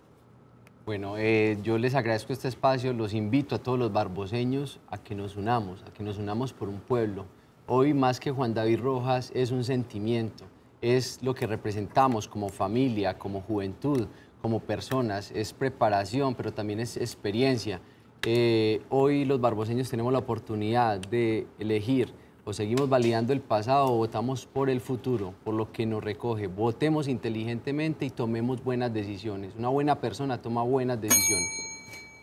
Bueno, eh, yo les agradezco este espacio, los invito a todos los barboseños a que nos unamos, a que nos unamos por un pueblo. Hoy más que Juan David Rojas es un sentimiento, es lo que representamos como familia, como juventud, como personas, es preparación, pero también es experiencia. Eh, hoy los barboseños tenemos la oportunidad de elegir o seguimos validando el pasado o votamos por el futuro, por lo que nos recoge. Votemos inteligentemente y tomemos buenas decisiones. Una buena persona toma buenas decisiones.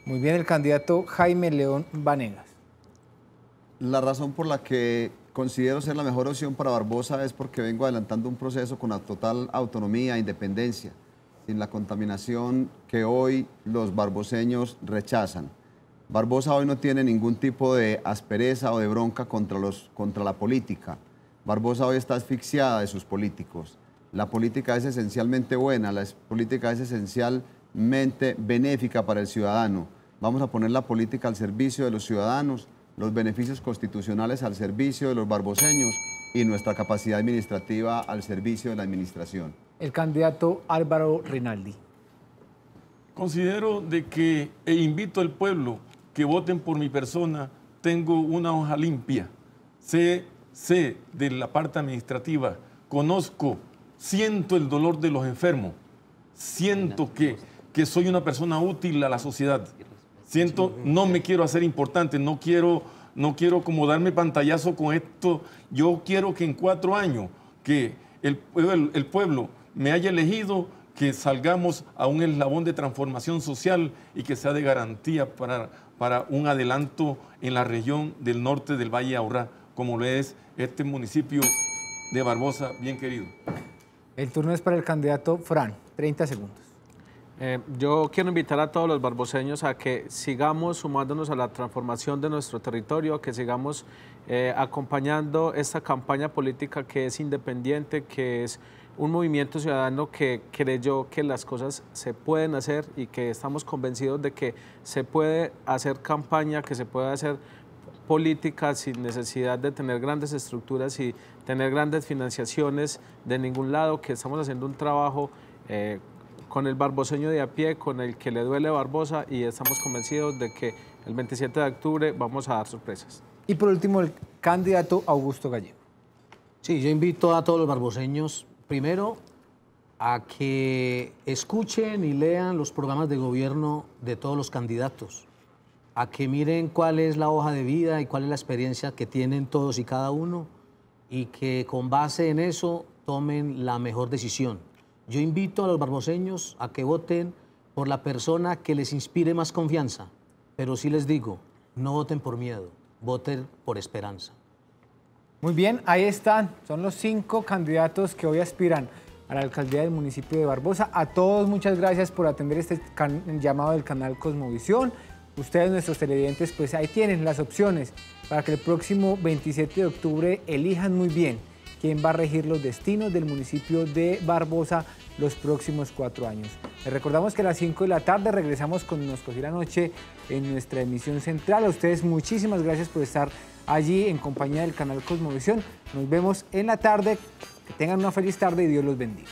Muy bien, el candidato Jaime León Vanegas. La razón por la que considero ser la mejor opción para Barbosa es porque vengo adelantando un proceso con la total autonomía, e independencia, sin la contaminación que hoy los barboseños rechazan. Barbosa hoy no tiene ningún tipo de aspereza o de bronca contra, los, contra la política. Barbosa hoy está asfixiada de sus políticos. La política es esencialmente buena, la política es esencialmente benéfica para el ciudadano. Vamos a poner la política al servicio de los ciudadanos, los beneficios constitucionales al servicio de los barboseños y nuestra capacidad administrativa al servicio de la administración. El candidato Álvaro Rinaldi. Considero de que e invito al pueblo voten por mi persona, tengo una hoja limpia, sé, sé de la parte administrativa, conozco, siento el dolor de los enfermos, siento que, soy una persona útil a la sociedad, siento, no me quiero hacer importante, no quiero, no quiero como darme pantallazo con esto, yo quiero que en cuatro años que el, el pueblo me haya elegido que salgamos a un eslabón de transformación social y que sea de garantía para, para un adelanto en la región del norte del Valle Aurá, como lo es este municipio de Barbosa, bien querido. El turno es para el candidato Fran, 30 segundos. Eh, yo quiero invitar a todos los barboseños a que sigamos sumándonos a la transformación de nuestro territorio, que sigamos eh, acompañando esta campaña política que es independiente, que es un movimiento ciudadano que creyó que las cosas se pueden hacer y que estamos convencidos de que se puede hacer campaña, que se puede hacer política sin necesidad de tener grandes estructuras y tener grandes financiaciones de ningún lado, que estamos haciendo un trabajo eh, con el barboseño de a pie, con el que le duele Barbosa y estamos convencidos de que el 27 de octubre vamos a dar sorpresas. Y por último, el candidato Augusto Gallego. Sí, yo invito a todos los barboseños primero, a que escuchen y lean los programas de gobierno de todos los candidatos, a que miren cuál es la hoja de vida y cuál es la experiencia que tienen todos y cada uno y que con base en eso tomen la mejor decisión. Yo invito a los barboseños a que voten por la persona que les inspire más confianza, pero sí les digo, no voten por miedo, voten por esperanza. Muy bien, ahí están. Son los cinco candidatos que hoy aspiran a la alcaldía del municipio de Barbosa. A todos muchas gracias por atender este llamado del canal Cosmovisión. Ustedes, nuestros televidentes, pues ahí tienen las opciones para que el próximo 27 de octubre elijan muy bien quien va a regir los destinos del municipio de Barbosa los próximos cuatro años. Les recordamos que a las 5 de la tarde regresamos con Nos Cogí la Noche en nuestra emisión central. A ustedes muchísimas gracias por estar allí en compañía del canal Cosmovisión. Nos vemos en la tarde. Que tengan una feliz tarde y Dios los bendiga.